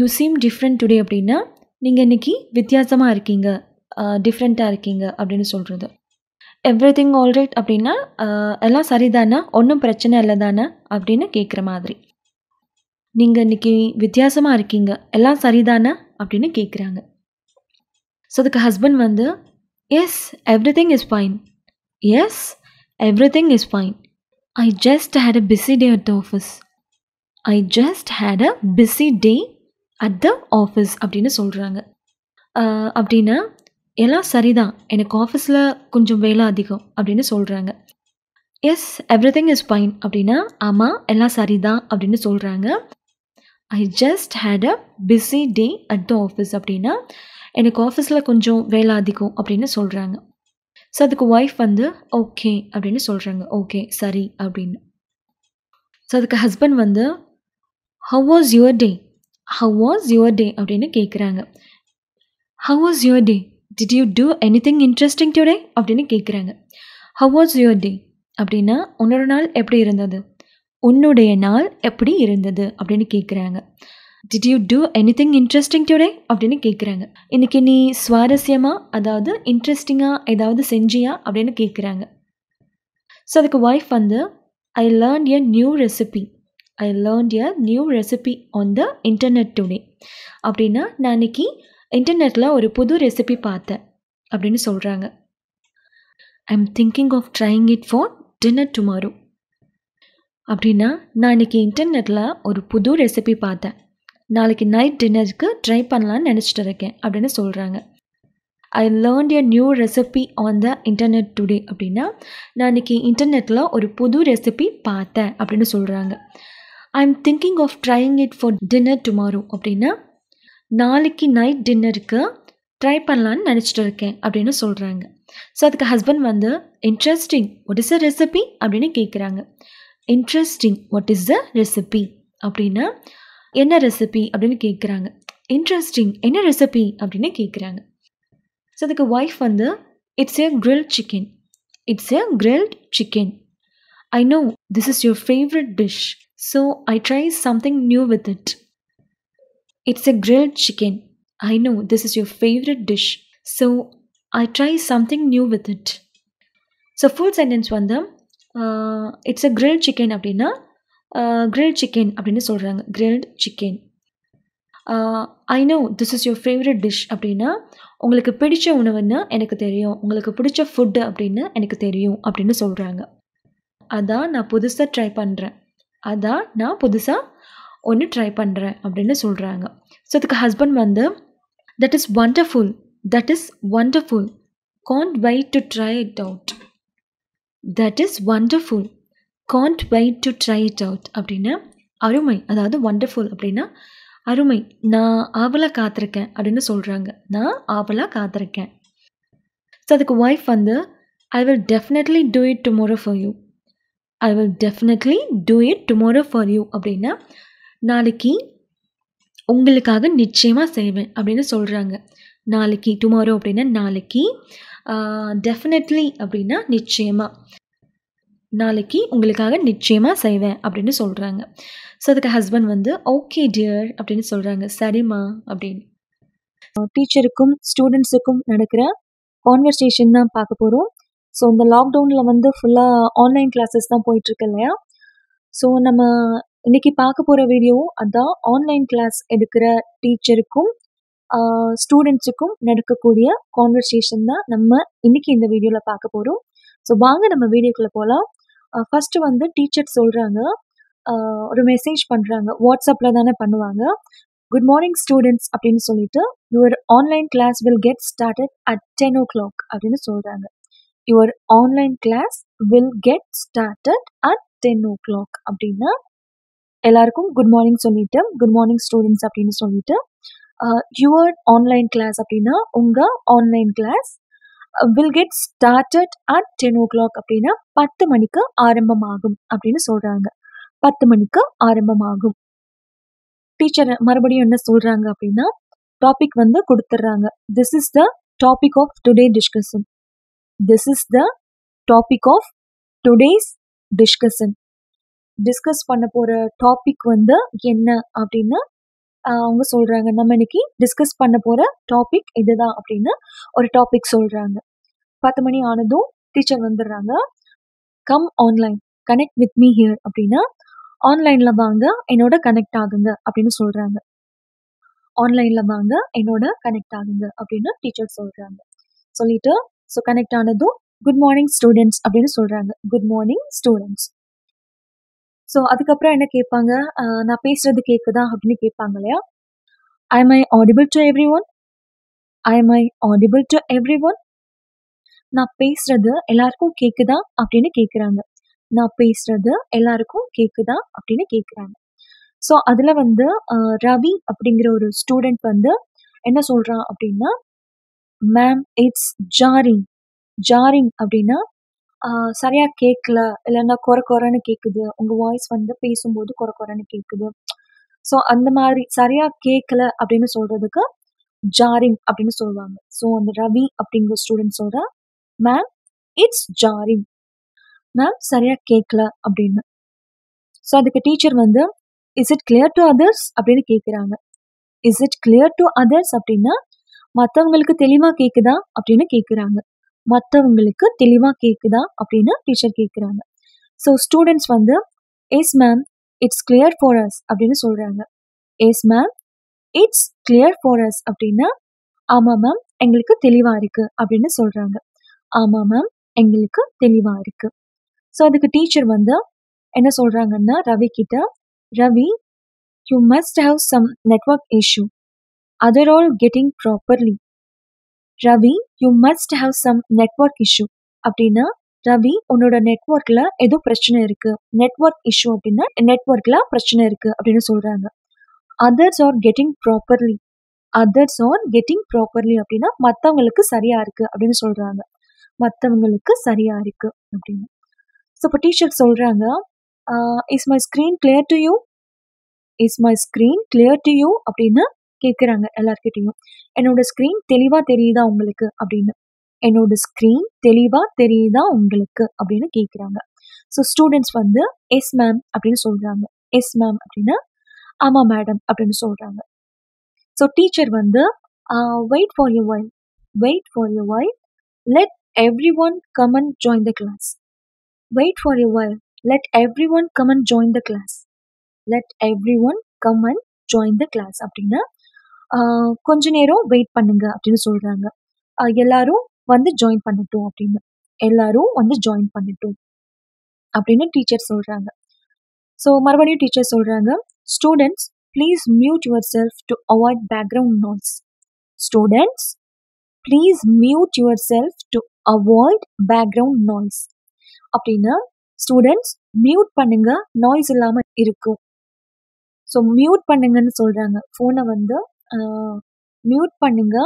யூ சீம் டிஃப்ரெண்ட் டுடே அப்படின்னா நீங்கள் இன்றைக்கி வித்தியாசமாக இருக்கீங்க டிஃப்ரெண்ட்டாக uh, இருக்கீங்க அப்படின்னு சொல்கிறது எவ்ரி திங் ஆல்ரைட் அப்படின்னா எல்லாம் சரிதானா ஒன்றும் பிரச்சனை இல்லை தானே அப்படின்னு கேட்குற மாதிரி நீங்கள் இன்றைக்கி வித்தியாசமாக இருக்கீங்க எல்லாம் சரிதானா அப்படின்னு கேட்குறாங்க ஸோ அதுக்கு ஹஸ்பண்ட் வந்து yes everything is fine yes everything is fine I just had a busy day at the office I just had a busy day at the office அப்படின்னு சொல்கிறாங்க அப்படின்னா எல்லாம் சரிதான் எனக்கு ஆஃபீஸில் கொஞ்சம் வேலை அதிகம் அப்படின்னு சொல்கிறாங்க yes everything is fine அப்படின்னா ஆமாம் எல்லாம் சரிதான் அப்படின்னு சொல்கிறாங்க I just had a busy day at the office அப்படின்னா எனக்கு ஆஃபீஸில் கொஞ்சம் வேலை அதிகம் அப்படின்னு சொல்கிறாங்க ஸோ அதுக்கு ஒய்ஃப் வந்து ஓகே அப்படின்னு சொல்கிறாங்க ஓகே சரி அப்படின்னு ஸோ அதுக்கு ஹஸ்பண்ட் வந்து how was your day how was your day அப்படின்னு கேட்குறாங்க how was your day did you do anything interesting today அப்படின்னு கேட்குறாங்க ஹவ் வாஸ் யுவர் டே அப்படின்னா உன்னோட நாள் எப்படி இருந்தது உன்னுடைய நாள் எப்படி இருந்தது அப்படின்னு கேட்குறாங்க did you do anything interesting today அப்படின்னு கேட்குறாங்க இன்றைக்கி நீ சுவாரஸ்யமாக அதாவது இன்ட்ரெஸ்டிங்காக ஏதாவது செஞ்சியா அப்படின்னு கேட்குறாங்க ஸோ அதுக்கு ஒய்ஃப் வந்து I learn a new recipe I learn a new recipe on the internet today அப்படின்னா நான் இன்றைக்கி இன்டர்நெட்டில் ஒரு புது ரெசிபி பார்த்தேன் அப்படின்னு சொல்கிறாங்க I am thinking of trying it for dinner tomorrow அப்படின்னா நான் இன்றைக்கி இன்டர்நெட்டில் ஒரு புது ரெசிபி பார்த்தேன் நாளைக்கு நைட் டின்னருக்கு ட்ரை பண்ணலான்னு நினச்சிட்டு இருக்கேன் அப்படின்னு சொல்கிறாங்க I learn a new recipe on the internet today அப்படின்னா நான் இன்றைக்கி இன்டர்நெட்டில் ஒரு புது ரெசிபி பார்த்தேன் அப்படின்னு சொல்கிறாங்க I am thinking of trying it for dinner tomorrow அப்படின்னா நாளைக்கு நைட் டின்னருக்கு ட்ரை பண்ணலான்னு நினச்சிட்டு இருக்கேன் அப்படின்னு சொல்கிறாங்க ஸோ அதுக்கு ஹஸ்பண்ட் வந்து interesting what is a recipe அப்படின்னு கேட்குறாங்க interesting what is the recipe அப்படின்னா என்ன ரெசிபி அப்படின்னு கேட்குறாங்க இன்ட்ரெஸ்டிங் என்ன ரெசிபி அப்படின்னு கேட்குறாங்க ஸோ அதுக்கு ஒய்ஃப் வந்து it's a grill chicken it's a grilled chicken I know this is your favourite dish so I try something new with it it's a grilled chicken I know this is your favourite dish so I try something new with it so full sentence வந்து இட்ஸ் எ கிரில் சிக்கன் அப்படின்னா கிரில் uh, சிக்கன் அப்படின்னு சொல்கிறாங்க grilled chicken I know this is your favourite dish அப்படின்னா உங்களுக்கு பிடிச்ச உணவுன்னா எனக்கு தெரியும் உங்களுக்கு பிடிச்ச ஃபுட்டு அப்படின்னு எனக்கு தெரியும் அப்படின்னு சொல்கிறாங்க அதான் நான் புதுசாக ட்ரை பண்ணுறேன் அதான் நான் புதுசாக ஒன்று ட்ரை பண்ணுறேன் அப்படின்னு சொல்கிறாங்க ஸோ அதுக்கு ஹஸ்பண்ட் வந்து that is wonderful that is wonderful can't wait to try it out that is wonderful can't wait to try it out அப்படின்னா அருமை அதாவது ஒண்டர்ஃபுல் அப்படின்னா அருமை நான் ஆவலாக காத்திருக்கேன் அப்படின்னு சொல்கிறாங்க நான் ஆவலாக காத்திருக்கேன் ஸோ அதுக்கு ஒய்ஃப் வந்து I will definitely do it tomorrow for you I will definitely do it tomorrow for you அப்படின்னா நாளைக்கு உங்களுக்காக நிச்சயமாக செய்வேன் அப்படின்னு சொல்கிறாங்க நாளைக்கு டுமாரோ அப்படின்னா நாளைக்கு டெஃபினெட்லி அப்படின்னா நிச்சயமாக நாளைக்கு உங்களுக்காக நிச்சயமாக செய்வேன் அப்படின்னு சொல்கிறாங்க ஸோ அதுக்கு ஹஸ்பண்ட் வந்து ஓகே டியர் அப்படின்னு சொல்கிறாங்க சரிம்மா அப்படின்னு டீச்சருக்கும் ஸ்டூடெண்ட்ஸுக்கும் நடக்கிற கான்வர்சேஷன் தான் பார்க்க போகிறோம் ஸோ இந்த லாக்டவுனில் வந்து ஃபுல்லாக ஆன்லைன் கிளாஸஸ் தான் போயிட்டுருக்கு இல்லையா ஸோ நம்ம இன்னைக்கு பார்க்க போகிற வீடியோவும் அதான் ஆன்லைன் கிளாஸ் எடுக்கிற டீச்சருக்கும் ஸ்டூடெண்ட்ஸுக்கும் நடக்கக்கூடிய கான்வர்சேஷன் தான் நம்ம இன்னைக்கு இந்த வீடியோவில் பார்க்க போகிறோம் ஸோ வாங்க நம்ம வீடியோக்குள்ளே போகலாம் ஃபஸ்ட்டு வந்து டீச்சர் சொல்கிறாங்க ஒரு மெசேஜ் பண்ணுறாங்க வாட்ஸ்அப்பில் தானே பண்ணுவாங்க குட் மார்னிங் ஸ்டூடெண்ட்ஸ் அப்படின்னு சொல்லிட்டு your online class will get started at ten o'clock அப்படின்னு சொல்கிறாங்க your online class will get started at ten o'clock அப்படின்னா எல்லாருக்கும் குட் மார்னிங் சொல்லிட்டு குட் மார்னிங் ஸ்டூடெண்ட்ஸ் அப்படின்னு சொல்லிட்டு யுவர் ஆன்லைன் கிளாஸ் அப்படின்னா உங்கள் online class will get started at ten o'clock அப்படின்னா பத்து மணிக்கு ஆரம்பமாகும் அப்படின்னு சொல்கிறாங்க பத்து மணிக்கு ஆரம்பமாகும் டீச்சர் மறுபடியும் என்ன சொல்கிறாங்க அப்படின்னா டாபிக் வந்து கொடுத்துட்றாங்க this is the topic of today discussion this is the topic of today's discussion discuss பண்ண போகிற டாபிக் வந்து என்ன அப்படின்னு அவங்க சொல்கிறாங்க நம்ம இன்னைக்கு டிஸ்கஸ் பண்ண போகிற டாபிக் இதுதான் அப்படின்னு ஒரு டாபிக் சொல்கிறாங்க பத்து மணி ஆனதும் டீச்சர் வந்துடுறாங்க come online connect with me here அப்படின்னா ஆன்லைனில் வாங்க என்னோட கனெக்ட் ஆகுங்க அப்படின்னு சொல்கிறாங்க ஆன்லைனில் வாங்க என்னோட கனெக்ட் ஆகுங்க அப்படின்னு டீச்சர் சொல்கிறாங்க சொல்லிட்டு ஸோ கனெக்ட் ஆனதும் குட் மார்னிங் ஸ்டூடெண்ட்ஸ் அப்படின்னு சொல்கிறாங்க குட் மார்னிங் ஸ்டூடெண்ட்ஸ் ஸோ அதுக்கப்புறம் என்ன கேட்பாங்க நான் பேசுகிறது கேட்குதா அப்படின்னு கேட்பாங்க இல்லையா I my audible to everyone I my audible to everyone நான் பேசுறது எல்லாருக்கும் கேட்குதா அப்படின்னு கேட்குறாங்க நான் பேசுறது எல்லாருக்கும் கேட்குதா அப்படின்னு கேட்குறாங்க ஸோ அதில் வந்து ரவி அப்படிங்கிற ஒரு ஸ்டூடெண்ட் வந்து என்ன சொல்கிறான் அப்படின்னா மேம் இட்ஸ் ஜாரிங் ஜாரிங் அப்படின்னா சரியாக சரியா கேட்கல, இல்லைன்னா கொர கொரன்னு கேட்குது. உங்க வாய்ஸ் வந்து பேசும்போது கொர கொரன்னு கேட்குது. ஸோ அந்த மாதிரி சரியா கேட்கல அப்படின்னு சொல்றதுக்கு, ஜாரிங் அப்படின்னு சொல்லுவாங்க. ஸோ அந்த ரவி அப்படிங்கிற ஸ்டூடண்ட் சொல்றா, "மேம், இட்ஸ் ஜாரிங். மேம் சரியா கேட்கல" அப்படின்னு. ஸோ அதுக்கு டீச்சர் வந்து, "is it clear to others?" அப்படின்னு கேட்குறாங்க. "Is it clear to others?" அப்படின்னா, மற்றவங்களுக்கு தெளிவா கேட்குதா?" அப்படின்னு கேட்குறாங்க. மற்றவங்களுக்கு தெளிவாக கேட்குதா அப்படின்னு டீச்சர் கேட்குறாங்க ஸோ ஸ்டூடெண்ட்ஸ் வந்து yes ma'am it's clear for us அப்படின்னு சொல்கிறாங்க yes ma'am it's clear for us அப்படின்னா ஆமாம் மேம் எங்களுக்கு தெளிவாக இருக்குது அப்படின்னு சொல்கிறாங்க ஆமாம் மேம் எங்களுக்கு தெளிவாக இருக்குது ஸோ அதுக்கு டீச்சர் வந்து என்ன சொல்கிறாங்கன்னா ரவி கிட்ட Ravi you must have some network issue other all getting properly Ravi you must have some network issue அப்படின்னா ரவி உன்னோட நெட்ஒர்க்ல ஏதோ பிரச்சனை இருக்கு நெட்ஒர்க் இஷ்யூ அப்படின்னா நெட்ஒர்க்ல பிரச்சனை இருக்கு அப்படின்னு சொல்றாங்க others are getting properly others are getting properly அப்படின்னா மற்றவங்களுக்கு சரியா இருக்கு அப்படின்னு சொல்றாங்க மற்றவங்களுக்கு சரியா இருக்கு அப்படின்னு ஸோ இப்போ டீச்சர் சொல்றாங்க is my screen clear to you is my screen clear to you அப்படின்னா கேட்குறாங்க எல்லார்கிட்டேயும் என்னோட ஸ்க்ரீன் தெளிவாக தெரியுதா உங்களுக்கு அப்படின்னு என்னோட ஸ்க்ரீன் தெளிவாக தெரியுதா உங்களுக்கு அப்படின்னு கேட்குறாங்க ஸோ ஸ்டூடெண்ட்ஸ் வந்து எஸ் மேம் அப்படின்னு சொல்கிறாங்க எஸ் மேம் அப்படின்னா ஆமாம் மேடம் அப்படின்னு சொல்கிறாங்க ஸோ டீச்சர் வந்து wait for you why wait for you why let everyone come on join the class wait for you why let everyone come on join the class let everyone come on join the class அப்படின்னா கொஞ்ச நேரம் வெயிட் பண்ணுங்க அப்படின்னு சொல்கிறாங்க எல்லாரும் வந்து ஜாயின் பண்ணட்டும் அப்படின்னு எல்லாரும் வந்து ஜாயின் பண்ணட்டும் அப்படின்னு டீச்சர் சொல்கிறாங்க ஸோ மறுபடியும் டீச்சர் சொல்கிறாங்க students please mute yourself to avoid background noise students please mute yourself to avoid background noise அப்படின்னா ஸ்டூடெண்ட்ஸ் மியூட் பண்ணுங்க நாய்ஸ் இல்லாமல் இருக்கும் ஸோ மியூட் பண்ணுங்கன்னு சொல்கிறாங்க ஃபோனை வந்து மியூட் பண்ணுங்க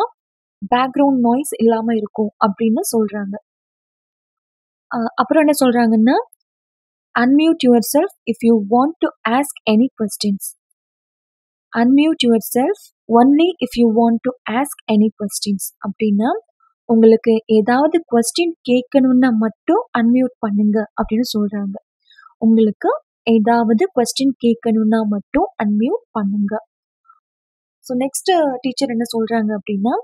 பேக்ரவுண்ட் நாய்ஸ் இல்லாமல் இருக்கும் அப்படின்னு சொல்கிறாங்க அப்புறம் என்ன சொல்கிறாங்கன்னா unmute yourself if you want to ask any questions unmute yourself only if you want to ask any questions அப்படின்னா உங்களுக்கு ஏதாவது கொஸ்டின் கேட்கணும்னா மட்டும் அன்மியூட் பண்ணுங்க அப்படின்னு சொல்கிறாங்க உங்களுக்கு ஏதாவது கொஸ்டின் கேட்கணும்னா மட்டும் அன்மியூட் பண்ணுங்க ஸோ நெக்ஸ்ட் டீச்சர் என்ன சொல்கிறாங்க அப்படின்னா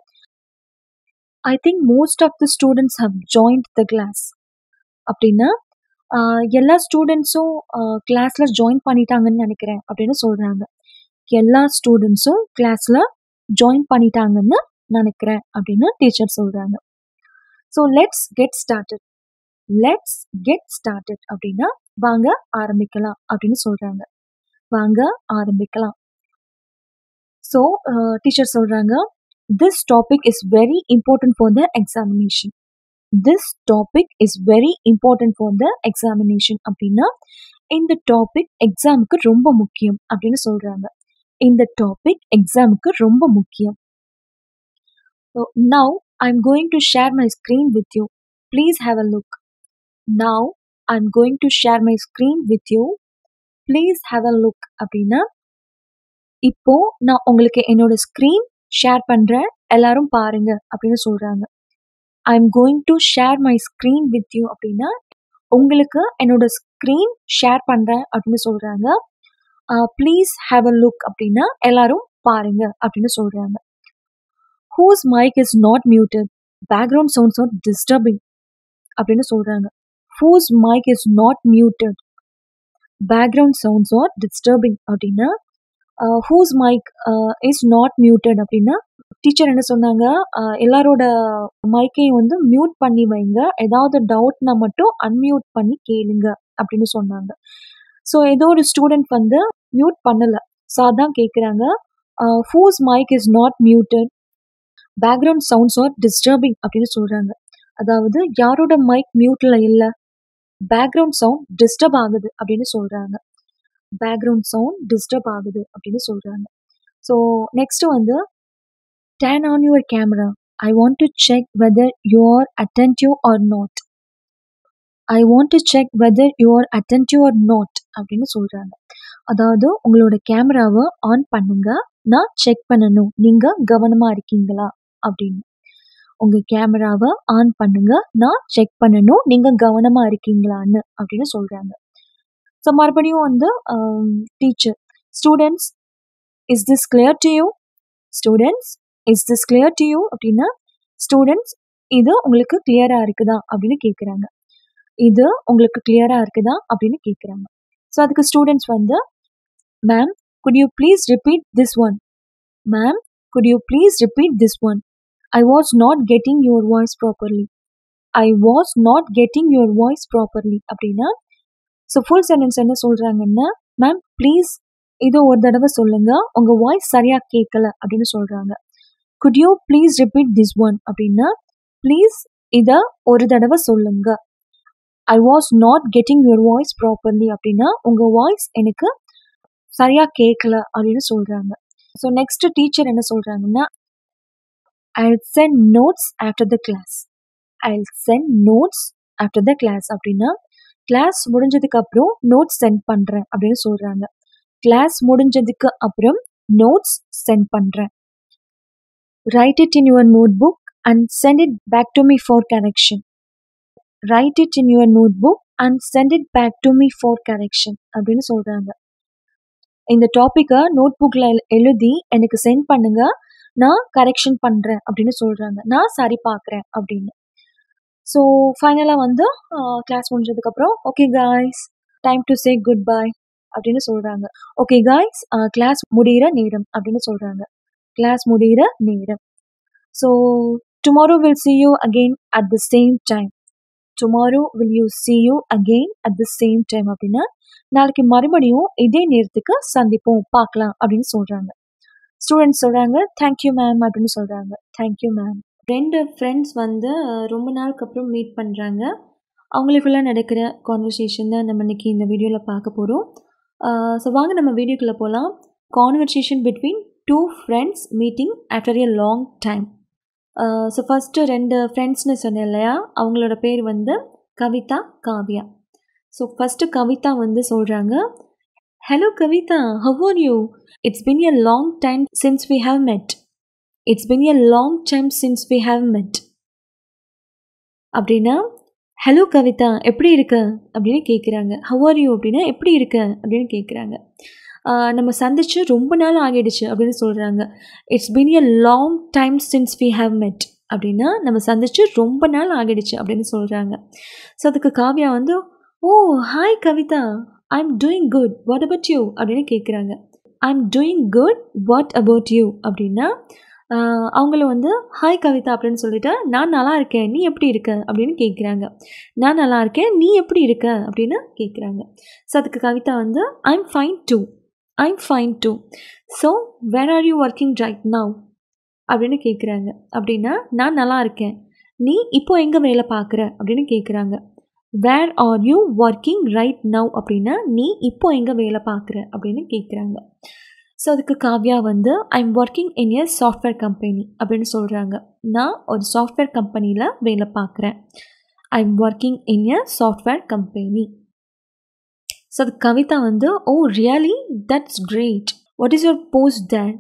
I think most of the students have joined the class அப்படின்னா எல்லா ஸ்டூடெண்ட்ஸும் கிளாஸில் ஜாயின் பண்ணிட்டாங்கன்னு நினைக்கிறேன் அப்படின்னு சொல்கிறாங்க எல்லா ஸ்டூடெண்ட்ஸும் கிளாஸில் ஜாயின் பண்ணிட்டாங்கன்னு நினைக்கிறேன் அப்படின்னு டீச்சர் சொல்கிறாங்க so let's get started let's get started அப்படின்னா வாங்க ஆரம்பிக்கலாம் அப்படின்னு சொல்கிறாங்க வாங்க ஆரம்பிக்கலாம் So, uh, teacher solranga, this topic is very important for the examination. This topic is very important for the examination. Apina, in the topic exam ku rumba mukhyam. Apina solranga. In the topic exam ku rumba mukhyam. So, now I am going to share my screen with you. Please have a look. Now I am going to share my screen with you. Please have a look. Apina. இப்போ நான் உங்களுக்கு என்னோட ஸ்க்ரீன் ஷேர் பண்ணுறேன் எல்லாரும் பாருங்க அப்படின்னு சொல்கிறாங்க I am going to share my screen with you அப்படின்னா உங்களுக்கு என்னோட ஸ்க்ரீன் ஷேர் பண்ணுறேன் அப்படின்னு சொல்கிறாங்க ப்ளீஸ் ஹாவ் அ லுக் அப்படின்னா எல்லாரும் பாருங்க அப்படின்னு சொல்கிறாங்க whose mic is not muted background sounds are disturbing அப்படின்னு சொல்கிறாங்க whose mic is not muted background sounds are disturbing அப்படின்னா whose mic is not muted அப்படின்னா டீச்சர் என்ன சொன்னாங்க எல்லாரோட மைக்கையும் வந்து மியூட் பண்ணி வைங்க ஏதாவது டவுட்னா மட்டும் அன்மியூட் பண்ணி கேளுங்க அப்படின்னு சொன்னாங்க ஸோ ஏதோ ஒரு ஸ்டூடெண்ட் வந்து மியூட் பண்ணலை ஸோ அதான் கேட்குறாங்க whose mic is not muted background sounds are disturbing அப்படின்னு சொல்கிறாங்க அதாவது யாரோட மைக் மியூட்டில் இல்லை பேக்ரவுண்ட் சவுண்ட் டிஸ்டர்ப் ஆகுது அப்படின்னு சொல்கிறாங்க பேக்ரவுண்ட் சவுண்ட் டிஸ்டர்ப் ஆகுது அப்படின்னு சொல்கிறாங்க ஸோ நெக்ஸ்ட்டு வந்து turn on your camera I want to check whether you are attentive or not I want to check whether you are attentive or not அப்படின்னு சொல்கிறாங்க அதாவது உங்களோட கேமராவை ஆன் பண்ணுங்க நான் செக் பண்ணணும் நீங்கள் கவனமாக இருக்கீங்களா அப்படின்னு உங்கள் கேமராவை ஆன் பண்ணுங்க நான் செக் பண்ணணும் நீங்கள் கவனமாக இருக்கீங்களான்னு அப்படின்னு சொல்கிறாங்க ஸோ மறுபடியும் வந்து teacher students is this clear to you students is this clear to you அப்படின்னா ஸ்டூடெண்ட்ஸ் இது உங்களுக்கு கிளியராக இருக்குதா அப்படின்னு கேட்குறாங்க இது உங்களுக்கு கிளியராக இருக்குதா அப்படின்னு கேட்குறாங்க ஸோ அதுக்கு ஸ்டூடெண்ட்ஸ் வந்து ma'am could you please repeat this one ma'am could you please repeat this one I was not getting your voice properly I was not getting your voice properly அப்படின்னா ஸோ ஃபுல் சென்டென்ஸ் என்ன சொல்கிறாங்கன்னா மேம் ப்ளீஸ் இதோ ஒரு தடவை சொல்லுங்கள் உங்கள் வாய்ஸ் சரியாக கேட்கல அப்படின்னு சொல்கிறாங்க could you please repeat this one அப்படின்னா ப்ளீஸ் இதை ஒரு தடவை சொல்லுங்க I was not getting your voice properly அப்படின்னா உங்கள் வாய்ஸ் எனக்கு சரியாக கேட்கல அப்படின்னு சொல்கிறாங்க ஸோ நெக்ஸ்ட் டீச்சர் என்ன சொல்கிறாங்கன்னா I send notes after the class I send notes after the class அப்படின்னா கிளாஸ் முடிஞ்சதுக்கு அப்புறம் நோட்ஸ் சென்ட் பண்றேன் அப்படின்னு சொல்றாங்க கிளாஸ் முடிஞ்சதுக்கு அப்புறம் நோட்ஸ் சென்ட் பண்றேன் write it in your notebook and send it back to me for correction write it in your notebook and send it back to me for correction அப்படின்னு சொல்றாங்க இந்த டாப்பிக்கை நோட் புக்கில் எழுதி எனக்கு சென்ட் பண்ணுங்க நான் கரெக்ஷன் பண்ணுறேன் அப்படின்னு சொல்கிறாங்க நான் சரி பார்க்குறேன் அப்படின்னு ஸோ ஃபைனலாக வந்து கிளாஸ் முடிஞ்சதுக்கப்புறம் okay guys time to say goodbye அப்படின்னு சொல்கிறாங்க ஓகே காய்ஸ் கிளாஸ் முடிகிற நேரம் அப்படின்னு சொல்கிறாங்க கிளாஸ் முடிகிற நேரம் so tomorrow will see you again at the same time tomorrow will you see you again at the same time அப்படின்னா நாளைக்கு மறுபடியும் இதே நேரத்துக்கு சந்திப்போம் பார்க்கலாம் அப்படின்னு சொல்கிறாங்க ஸ்டூடெண்ட்ஸ் சொல்கிறாங்க தேங்க்யூ மேம் அப்படின்னு சொல்கிறாங்க தேங்க்யூ மேம் ரெண்டு ஃப்ரெண்ட்ஸ் வந்து ரொம்ப நாளுக்கு அப்புறம் மீட் பண்ணுறாங்க அவங்களுக்குள்ளே நடக்கிற கான்வர்சேஷன் தான் நம்ம இன்றைக்கி இந்த வீடியோவில் பார்க்க போகிறோம் ஸோ வாங்க நம்ம வீடியோக்குள்ளே போகலாம் conversation between two friends meeting after a long time so first ரெண்டு ஃப்ரெண்ட்ஸ்னு சொன்னேன் இல்லையா அவங்களோட பேர் வந்து கவிதா காவியா ஸோ ஃபஸ்ட்டு கவிதா வந்து சொல்கிறாங்க hello Kavitha how are you it's been a long time since we have met it's been a long time since we have met அப்படின்னா ஹலோ கவிதா எப்படி இருக்க அப்படின்னு கேட்குறாங்க ஹவ் ஆர் யூ அப்படின்னா எப்படி இருக்க அப்படின்னு கேட்குறாங்க நம்ம சந்திச்சு ரொம்ப நாள் ஆகிடுச்சு அப்படின்னு சொல்கிறாங்க it's been a long time since we have met அப்படின்னா நம்ம சந்திச்சு ரொம்ப நாள் ஆகிடுச்சு அப்படின்னு சொல்கிறாங்க ஸோ அதுக்கு காவ்யா வந்து oh hi Kavitha I am doing good what about you அப்படின்னு கேட்குறாங்க I am doing good what about you அப்படின்னா அவங்கள வந்து ஹாய் கவிதா அப்படின்னு சொல்லிட்டு நான் நல்லா இருக்கேன் நீ எப்படி இருக்க அப்படின்னு கேட்குறாங்க நான் நல்லா இருக்கேன் நீ எப்படி இருக்க அப்படின்னு கேட்குறாங்க ஸோ அதுக்கு கவிதா வந்து I'm fine too I'm fine too so where are you working right now அப்படின்னு கேட்குறாங்க அப்படின்னா நான் நல்லா இருக்கேன் நீ இப்போ எங்கே வேலை பார்க்குற அப்படின்னு கேட்குறாங்க where are you working right now அப்படின்னா நீ இப்போ எங்கே வேலை பார்க்குற அப்படின்னு கேட்குறாங்க ஸோ அதுக்கு காவ்யா வந்து I am working in a software company அப்படின்னு சொல்கிறாங்க நான் ஒரு சாஃப்ட்வேர் கம்பெனியில் வேலை பார்க்குறேன் I am working in a software company so அது கவிதா வந்து oh really that's great what is your post there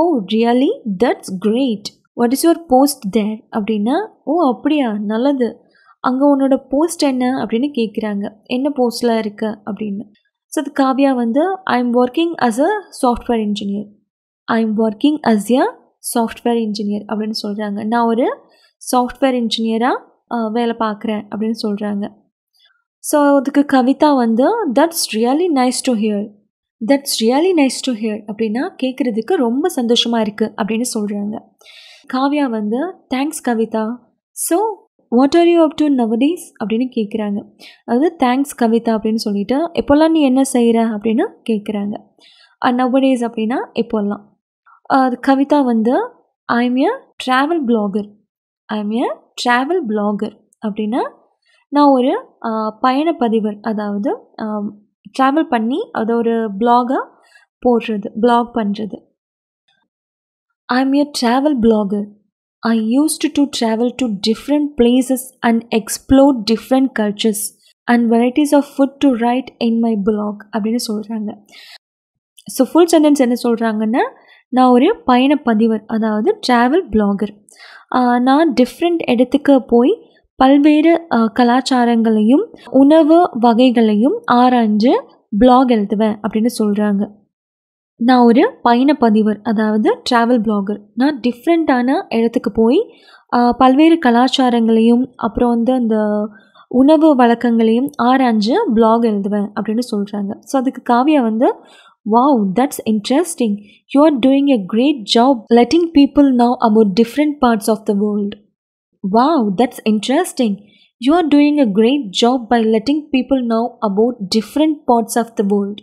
oh really that's great what is your post there அப்படின்னா ஓ அப்படியா நல்லது அங்கே உன்னோட போஸ்ட் என்ன அப்படின்னு கேட்குறாங்க என்ன போஸ்டில் இருக்க அப்படின்னு ஸோ இது காவ்யா வந்து I am working as a software engineer I am working as a software engineer அப்படின்னு சொல்கிறாங்க நான் ஒரு சாஃப்ட்வேர் இன்ஜினியராக வேலை பார்க்குறேன் அப்படின்னு சொல்கிறாங்க ஸோ அதுக்கு கவிதா வந்து that's really nice to hear that's really nice to hear அப்படின்னா கேட்குறதுக்கு ரொம்ப சந்தோஷமாக இருக்குது அப்படின்னு சொல்கிறாங்க காவ்யா வந்து thanks Kavitha so what are you up to nowadays அப்படின்னு கேட்குறாங்க அதாவது தேங்க்ஸ் கவிதா அப்படின்னு சொல்லிட்டு எப்போல்லாம் நீ என்ன செய்கிற அப்படின்னு கேட்குறாங்க நவடேஸ் அப்படின்னா எப்போல்லாம் கவிதா வந்து I am a travel blogger I am a travel blogger அப்படின்னா நான் ஒரு பயணப்பதிவர் அதாவது ட்ராவல் பண்ணி அதை ஒரு பிளாகாக போடுறது பிளாக் பண்ணுறது I am a travel blogger I used to travel to different places and explore different cultures and varieties of food to write in my blog அப்படின்னு சொல்கிறாங்க ஸோ ஃபுல் சென்டென்ஸ் என்ன சொல்கிறாங்கன்னா நான் ஒரு பயண பதிவர் அதாவது ட்ராவல் பிளாகர் நான் டிஃப்ரெண்ட் இடத்துக்கு போய் பல்வேறு கலாச்சாரங்களையும் உணவு வகைகளையும் ஆராய்ஞ்சு பிளாக் எழுதுவேன் அப்படின்னு சொல்கிறாங்க நான் ஒரு பயணப்பதிவர் அதாவது ட்ராவல் பிளாகர் நான் டிஃப்ரெண்ட்டான இடத்துக்கு போய் பல்வேறு கலாச்சாரங்களையும் அப்புறம் வந்து அந்த உணவு வழக்கங்களையும் ஆராய்ஞ்சு பிளாக் எழுதுவேன் அப்படின்னு சொல்கிறாங்க ஸோ அதுக்கு காவியா வந்து wow that's interesting you are doing a great job letting people know about different parts of the world wow that's interesting you are doing a great job by letting people know about different parts of the world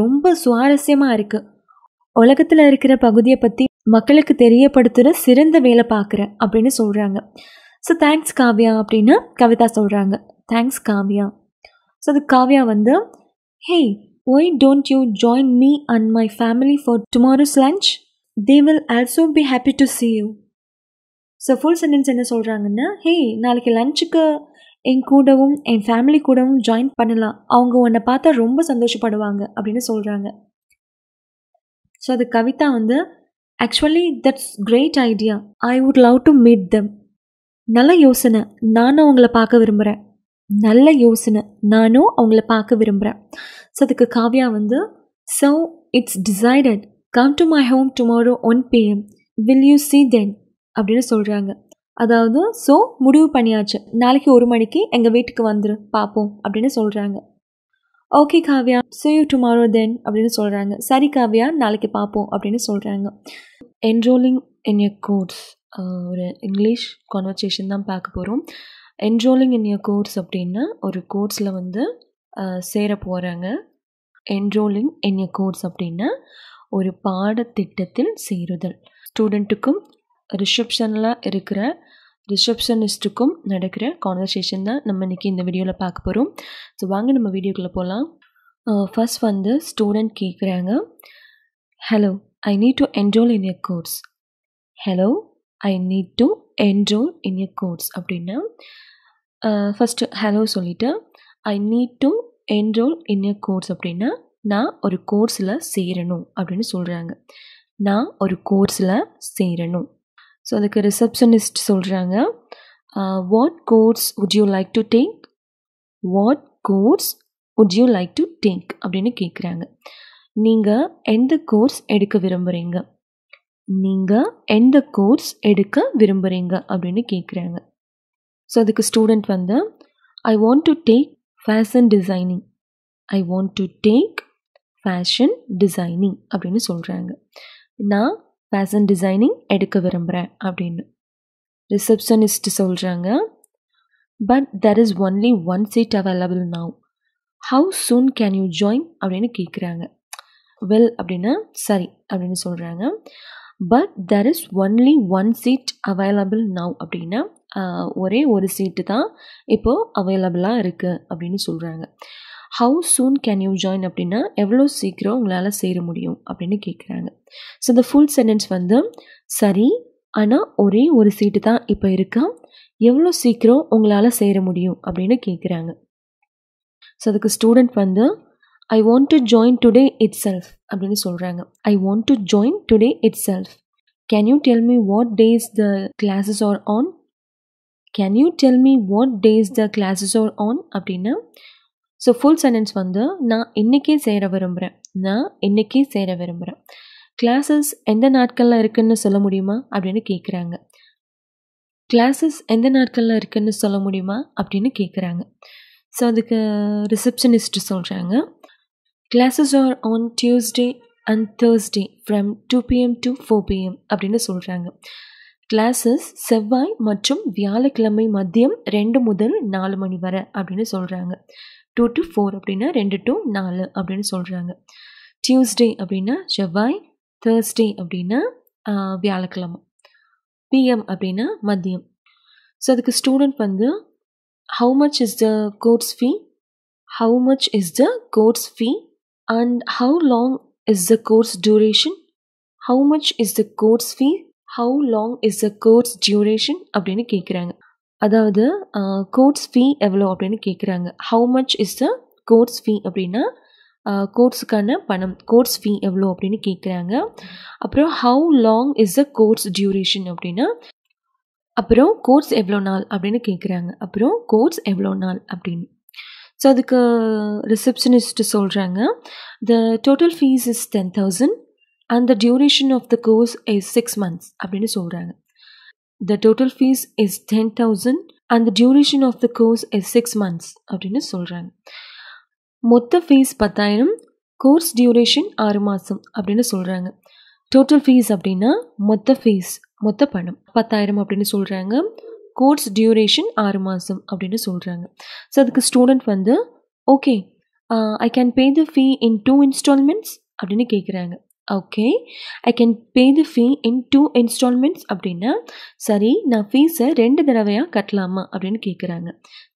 ரொம்ப சுவாரஸ்யமாக இருக்குது உலகத்தில் இருக்கிற பகுதியை பற்றி மக்களுக்கு தெரியப்படுத்துகிற சிறந்த வேலை பார்க்குறேன் அப்படின்னு சொல்கிறாங்க ஸோ தேங்க்ஸ் காவ்யா அப்படின்னு கவிதா சொல்கிறாங்க தேங்க்ஸ் காவ்யா ஸோ அது காவ்யா வந்து hey why don't you join me and my family for tomorrow's lunch they will also be happy to see you so full sentence என்ன சொல்கிறாங்கன்னா ஹே நாளைக்கு லஞ்சுக்கு என் கூடவும் என் ஃபேமிலி கூடவும் ஜாயின் பண்ணலாம் அவங்க உன்னை பார்த்தா ரொம்ப சந்தோஷப்படுவாங்க அப்படின்னு சொல்கிறாங்க ஸோ அது கவிதா வந்து actually that's great idea I would love to meet them நல்ல யோசனை நானும் அவங்கள பார்க்க விரும்புகிறேன் நல்ல யோசனை நானும் அவங்கள பார்க்க விரும்புகிறேன் ஸோ அதுக்கு காவ்யா வந்து so it's decided come to my home tomorrow one PM will you see then அப்படின்னு சொல்கிறாங்க அதாவது ஸோ முடிவு பண்ணியாச்சு நாளைக்கு ஒரு மணிக்கு எங்கள் வீட்டுக்கு வந்துரு பார்ப்போம் அப்படின்னு சொல்கிறாங்க okay Kavya see you tomorrow then அப்படின்னு சொல்கிறாங்க சரி காவ்யா நாளைக்கு பார்ப்போம் அப்படின்னு சொல்கிறாங்க என்ரோலிங் இன் எ கோர்ஸ் ஒரு இங்கிலீஷ் கான்வர்சேஷன் தான் பார்க்க போகிறோம் என்ரோலிங் இன் எ கோர்ஸ் அப்படின்னா ஒரு கோர்ஸில் வந்து சேர போகிறாங்க என்ரோலிங் இன் எ கோர்ஸ் அப்படின்னா ஒரு பாடத்திட்டத்தில் சேருதல் ஸ்டூடெண்ட்டுக்கும் ரிசப்ஷனில் இருக்கிற ரிசப்ஷனிஸ்ட்டுக்கும் நடக்கிற கான்வர்சேஷன் தான் நம்ம இன்றைக்கி இந்த வீடியோவில் பார்க்க போகிறோம் ஸோ வாங்க நம்ம வீடியோக்குள்ளே போகலாம் ஃபர்ஸ்ட் வந்து ஸ்டூடெண்ட் கேட்குறாங்க hello I need to enroll in a course hello I need to enroll in a course அப்படின்னா ஃபஸ்ட்டு ஹலோ சொல்லிவிட்டு I need to enroll in a course அப்படின்னா நான் ஒரு கோர்ஸில் சேரணும் அப்படின்னு சொல்கிறாங்க நான் ஒரு கோர்ஸில் சேரணும் ஸோ அதுக்கு ரிசப்ஷனிஸ்ட் சொல்கிறாங்க what course would you like to take what course would you like to take அப்படின்னு கேட்குறாங்க நீங்கள் எந்த கோர்ஸ் எடுக்க விரும்புகிறீங்க நீங்கள் எந்த கோர்ஸ் எடுக்க விரும்புகிறீங்க அப்படின்னு கேட்குறாங்க ஸோ அதுக்கு ஸ்டூடெண்ட் வந்து I want to take fashion designing I want to take fashion designing அப்படின்னு சொல்கிறாங்க நான் ஃபேஷன் டிசைனிங் எடுக்க விரும்புகிறேன் அப்படின்னு ரிசப்ஷனிஸ்ட் சொல்கிறாங்க but there is only one seat available now how soon can you join அப்படின்னு கேட்குறாங்க வெல் அப்படின்னா சரி அப்படின்னு சொல்கிறாங்க but there is only one seat available now அப்படின்னா ஒரே ஒரு சீட்டு தான் இப்போது அவைலபிளாக இருக்குது அப்படின்னு சொல்கிறாங்க how soon can you join அப்படின்னா எவ்வளோ சீக்கிரம் உங்களால் சேர முடியும் அப்படின்னு கேட்குறாங்க ஸோ இந்த ஃபுல் சென்டென்ஸ் வந்து சரி ஆனால் ஒரே ஒரு சீட்டு தான் இப்போ இருக்கா எவ்வளோ சீக்கிரம் உங்களால் சேர முடியும் அப்படின்னு கேட்குறாங்க ஸோ அதுக்கு ஸ்டூடெண்ட் வந்து I want to join today itself அப்படின்னு சொல்கிறாங்க I want to join today itself can you tell me what days the classes are on can you tell me what days the classes are on அப்படின்னா ஸோ ஃபுல் சென்டென்ஸ் வந்து நான் இன்றைக்கே சேர விரும்புகிறேன் நான் இன்றைக்கே சேர விரும்புகிறேன் கிளாஸஸ் எந்த நாட்களில் இருக்குதுன்னு சொல்ல முடியுமா அப்படின்னு கேட்குறாங்க கிளாஸஸ் எந்த நாட்களில் இருக்குதுன்னு சொல்ல முடியுமா அப்படின்னு கேட்குறாங்க ஸோ அதுக்கு ரிசப்ஷனிஸ்ட் சொல்கிறாங்க classes are on Tuesday and Thursday from two PM to four PM அப்படின்னு சொல்கிறாங்க கிளாஸஸ் செவ்வாய் மற்றும் வியாழக்கிழமை மதியம் ரெண்டு முதல் நாலு மணி வரை அப்படின்னு சொல்கிறாங்க டூ டு ஃபோர் அப்படின்னா ரெண்டு டு நாலு அப்படின்னு சொல்கிறாங்க டியூஸ்டே அப்படின்னா செவ்வாய் தேர்ஸ்டே அப்படின்னா வியாழக்கிழமை பிஎம் அப்படின்னா மதியம் ஸோ அதுக்கு ஸ்டூடெண்ட் வந்து how much is the course fee how much is the course fee and how long is the course duration how much is the course fee how long is the course duration அப்படின்னு கேட்குறாங்க அதாவது கோர்ஸ் ஃபீ எவ்வளோ அப்படின்னு கேட்குறாங்க how much is the course fee அப்படின்னா கோர்ஸுக்கான பணம் கோர்ஸ் ஃபீ எவ்வளோ அப்படின்னு கேட்குறாங்க அப்புறம் how long is the course duration அப்படின்னா அப்புறம் கோர்ஸ் எவ்வளோ நாள் அப்படின்னு கேட்குறாங்க அப்புறம் கோர்ஸ் எவ்வளோ நாள் அப்படின்னு ஸோ அதுக்கு ரிசப்ஷனிஸ்ட் சொல்கிறாங்க the total fees is ten thousand and the duration of the course is six months அப்படின்னு சொல்கிறாங்க the total fees is ten thousand அந்த duration of the course is six months அப்படின்னு சொல்கிறாங்க மொத்த ஃபீஸ் பத்தாயிரம் கோர்ஸ் டியூரேஷன் ஆறு மாதம் அப்படின்னு சொல்கிறாங்க டோட்டல் ஃபீஸ் அப்படின்னா மொத்த ஃபீஸ் மொத்த பணம் பத்தாயிரம் அப்படின்னு சொல்கிறாங்க கோர்ஸ் டியூரேஷன் ஆறு மாதம் அப்படின்னு சொல்கிறாங்க ஸோ அதுக்கு ஸ்டூடெண்ட் வந்து okay I can pay the fee in two installments அப்படின்னு கேட்குறாங்க okay I can pay the fee in two installments அப்படின்னா சரி நான் ஃபீஸை ரெண்டு தடவையாக கட்டலாமா அப்படின்னு கேட்குறாங்க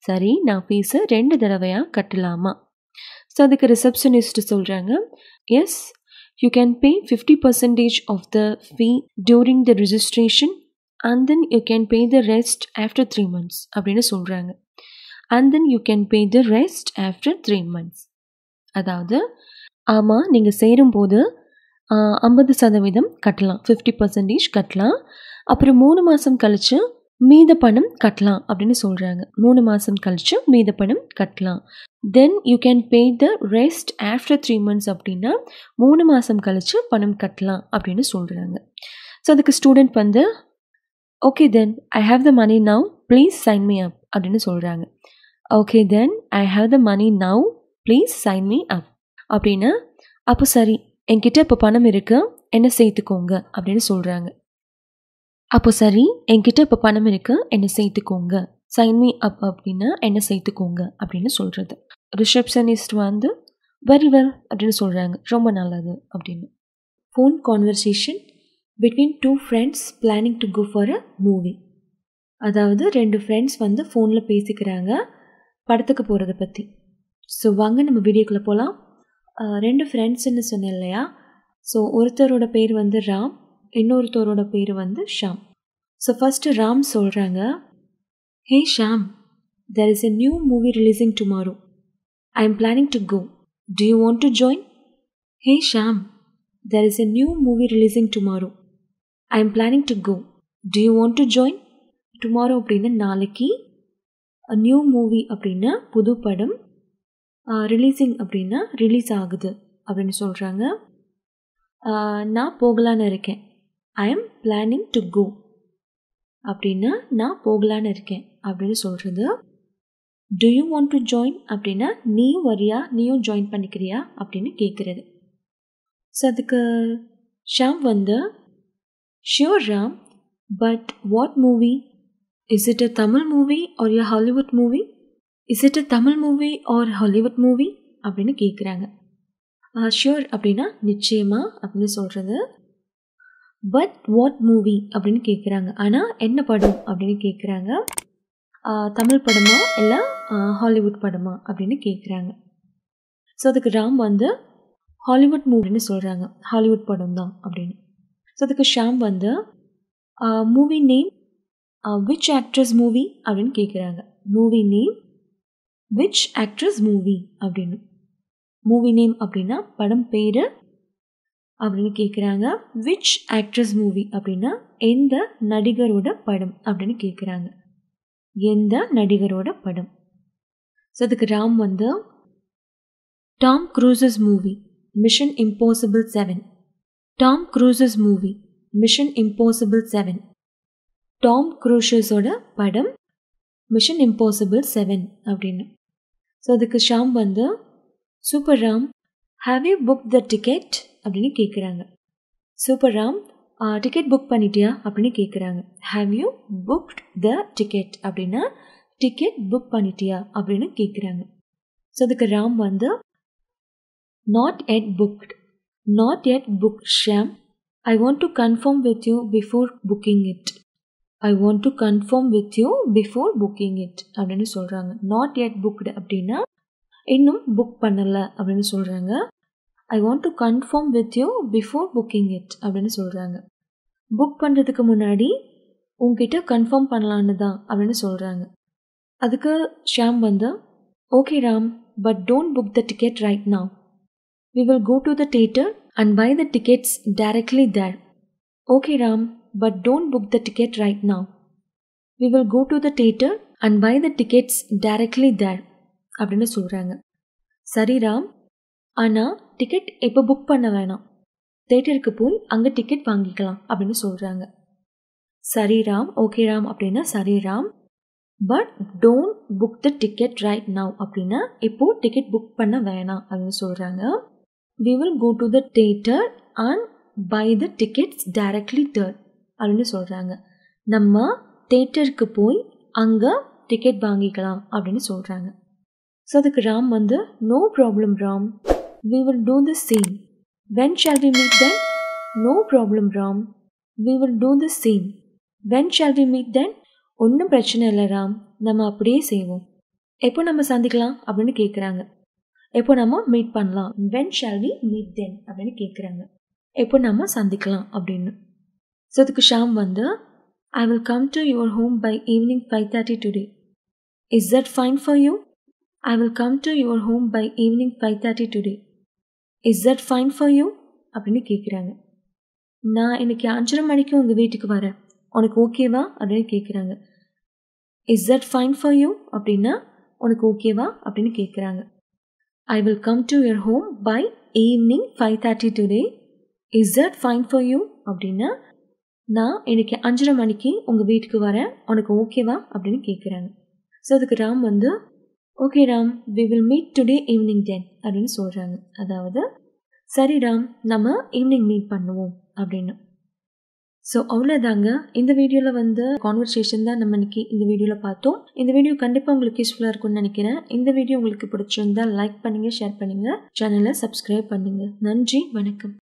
சரி நான் ஃபீஸை ரெண்டு தடவையாக கட்டலாமா ஸோ அதுக்கு ரிசப்ஷனிஸ்ட் சொல்கிறாங்க yes you can pay fifty percentage of the fee during the registration and then you can pay the rest after three months அப்படின்னு சொல்கிறாங்க and then you can pay the rest after three months அதாவது ஆமாம் நீங்கள் சேரும்போது ஐம்பது சதவீதம் கட்டலாம் ஃபிஃப்டி பர்சன்டேஜ் கட்டலாம் அப்புறம் மூணு மாதம் கழித்து மீத பணம் கட்டலாம் அப்படின்னு சொல்கிறாங்க மூணு மாதம் கழித்து மீத பணம் கட்டலாம் then you can pay the rest after three months அப்படின்னா மூணு மாதம் கழித்து பணம் கட்டலாம் அப்படின்னு சொல்கிறாங்க ஸோ அதுக்கு ஸ்டூடெண்ட் வந்து okay then I have the money now please sign me up அப்படின்னு சொல்கிறாங்க okay then I have the money now please sign me up அப்படின்னா அப்போ சரி என்கிட்ட இப்போ பணம் இருக்கு என்ன சேர்த்துக்கோங்க அப்படின்னு சொல்கிறாங்க அப்போ சரி என்கிட்ட இப்போ பணம் இருக்கு என்னை சேர்த்துக்கோங்க சைன் மீ அப் அப்படின்னா என்ன சேர்த்துக்கோங்க அப்படின்னு சொல்கிறது ரிசப்ஷனிஸ்ட் வந்து வெரி வெல் அப்படின்னு சொல்கிறாங்க ரொம்ப நல்லது அப்படின்னு phone conversation between two friends planning to go for a movie அதாவது ரெண்டு ஃப்ரெண்ட்ஸ் வந்து ஃபோனில் பேசிக்கிறாங்க படத்துக்கு போகிறத பற்றி ஸோ வாங்க நம்ம வீடியோக்குள்ளே போகலாம் ரெண்டு ஃப்ரெண்ட்ஸ்ன்னு சொன்னேன் இல்லையா ஸோ ஒருத்தரோட பேர் வந்து ராம் இன்னொருத்தரோட பேர் வந்து ஷாம் ஸோ ஃபஸ்ட்டு ராம் சொல்கிறாங்க hey Shyam there is a new movie releasing tomorrow I am planning to go do you want to join hey Shyam there is a new movie releasing tomorrow I am planning to go do you want to join tomorrow அப்படின்னா நாளைக்கு நியூ மூவி அப்படின்னா புது படம் ரிலீஸிங் அப்படின்னா ரிலீஸ் ஆகுது அப்படின்னு சொல்கிறாங்க நான் போகலான்னு இருக்கேன் I am planning to go அப்படின்னா நான் போகலான்னு இருக்கேன் அப்படின்னு சொல்கிறது do you want to join அப்படின்னா நீயும் வரியா நீயும் ஜாயின் பண்ணிக்கிறியா அப்படின்னு கேட்குறது ஸோ அதுக்கு ஷாம் வந்து sure Ram but what movie is it a Tamil movie or a Hollywood movie is it a Tamil movie or Hollywood movie அப்படின்னு கேட்குறாங்க ஷியோர் அப்படின்னா நிச்சயமாக அப்படின்னு சொல்கிறது பட் வாட் மூவி அப்படின்னு கேட்குறாங்க ஆனால் என்ன படம் அப்படின்னு கேட்குறாங்க தமிழ் படமா இல்லை ஹாலிவுட் படமா அப்படின்னு கேட்குறாங்க ஸோ அதுக்கு ராம் வந்து ஹாலிவுட் மூவின்னு சொல்கிறாங்க ஹாலிவுட் படம் தான் அப்படின்னு ஸோ அதுக்கு ஷாம் வந்து movie name which actress movie அப்படின்னு கேட்குறாங்க movie name which actress movie அப்படின்னு மூவி நேம் அப்படின்னா படம் பேர் அப்படின்னு கேட்குறாங்க விச் ஆக்ட்ரஸ் மூவி அப்படின்னா எந்த நடிகரோட படம் அப்படின்னு கேட்குறாங்க எந்த நடிகரோட படம் ஸோ அதுக்கு ராம் வந்து Tom Cruise's movie Mission Impossible seven Tom Cruise's movie Mission Impossible seven Tom க்ரூஷஸோட படம் மிஷன் இம்பாசிபிள் செவன் அப்படின்னு ஸோ அதுக்கு ஷாம் வந்து super Ram have you book the ticket அப்படின்னு கேட்குறாங்க சூப்பர் ராம் டிக்கெட் புக் பண்ணிட்டியா அப்படின்னு கேட்குறாங்க have you booked the ticket அப்படின்னா டிக்கெட் புக் பண்ணிட்டியா அப்படின்னு கேட்குறாங்க ஸோ அதுக்கு ராம் வந்து not yet booked not yet book Shyam I want to confirm with you before booking it I want to confirm with you before booking it அப்படின்னு சொல்கிறாங்க நாட் எட் புக்டு அப்படின்னா இன்னும் புக் பண்ணலை அப்படின்னு சொல்கிறாங்க I want to confirm with you before booking it அப்படின்னு சொல்கிறாங்க புக் பண்ணுறதுக்கு முன்னாடி உங்ககிட்ட கன்ஃபார்ம் பண்ணலான்னு தான் அப்படின்னு சொல்கிறாங்க அதுக்கு ஷாம் வந்து okay Ram but don't book the ticket right now we will go to the theatre and buy the tickets directly there okay Ram but don't book the ticket right now we will go to the theatre and buy the tickets directly there அப்படின்னு சொல்கிறாங்க சரி ராம் ஆனால் டிக்கெட் எப்போ புக் பண்ண வேணாம் தேட்டருக்கு போய் அங்கே டிக்கெட் வாங்கிக்கலாம் அப்படின்னு சொல்கிறாங்க சரி ராம் ஓகே ராம் அப்படின்னா சரி Ram but don't book the ticket right now அப்படின்னா இப்போது டிக்கெட் புக் பண்ண வேணாம் அப்படின்னு சொல்கிறாங்க we will go to the theatre and buy the tickets directly there அப்படின்னு சொல்கிறாங்க நம்ம தேட்டருக்கு போய் அங்கே டிக்கெட் வாங்கிக்கலாம் அப்படின்னு சொல்கிறாங்க ஸோ அதுக்கு ராம் வந்து no problem Ram we will do the same when shall we meet then no problem Ram we will do the same when shall we meet then ஒன்றும் பிரச்சனை இல்லை ராம் நம்ம அப்படியே செய்வோம் எப்போ நம்ம சந்திக்கலாம் அப்படின்னு கேட்குறாங்க எப்போ நம்ம மீட் பண்ணலாம் when shall we meet then அப்படின்னு கேட்குறாங்க எப்போ நம்ம சந்திக்கலாம் அப்படின்னு ஷாம் வந்து I will come to your home by evening five thirty today is that fine for you I will come to your home by evening five thirty today is that fine for you அப்படின்னு கேட்குறாங்க நான் இன்னைக்கு அஞ்சரை மணிக்கு உங்கள் வீட்டுக்கு வரேன் உனக்கு ஓகேவா அப்படின்னு கேட்குறாங்க is that fine for you அப்படின்னா உனக்கு ஓகேவா அப்படின்னு கேட்குறாங்க I will come to your home by evening five thirty today is that fine for you அப்படின்னா நான் இன்றைக்கி அஞ்சரை மணிக்கு உங்கள் வீட்டுக்கு வரேன் உனக்கு ஓகேவா அப்படின்னு கேட்குறாங்க ஸோ அதுக்கு ராம் வந்து okay Ram we will meet today evening ten அப்படின்னு சொல்கிறாங்க அதாவது சரி ராம் நம்ம ஈவினிங் மீட் பண்ணுவோம் அப்படின்னு ஸோ அவ்வளோதாங்க இந்த வீடியோவில் வந்து கான்வர்சேஷன் தான் நம்ம இன்னைக்கு இந்த வீடியோவில் பார்த்தோம் இந்த வீடியோ கண்டிப்பாக உங்களுக்கு யூஸ்ஃபுல்லாக இருக்கும்னு நினைக்கிறேன் இந்த வீடியோ உங்களுக்கு பிடிச்சிருந்தா லைக் பண்ணுங்கள் ஷேர் பண்ணுங்கள் சேனலை சப்ஸ்கிரைப் பண்ணுங்கள் நன்றி வணக்கம்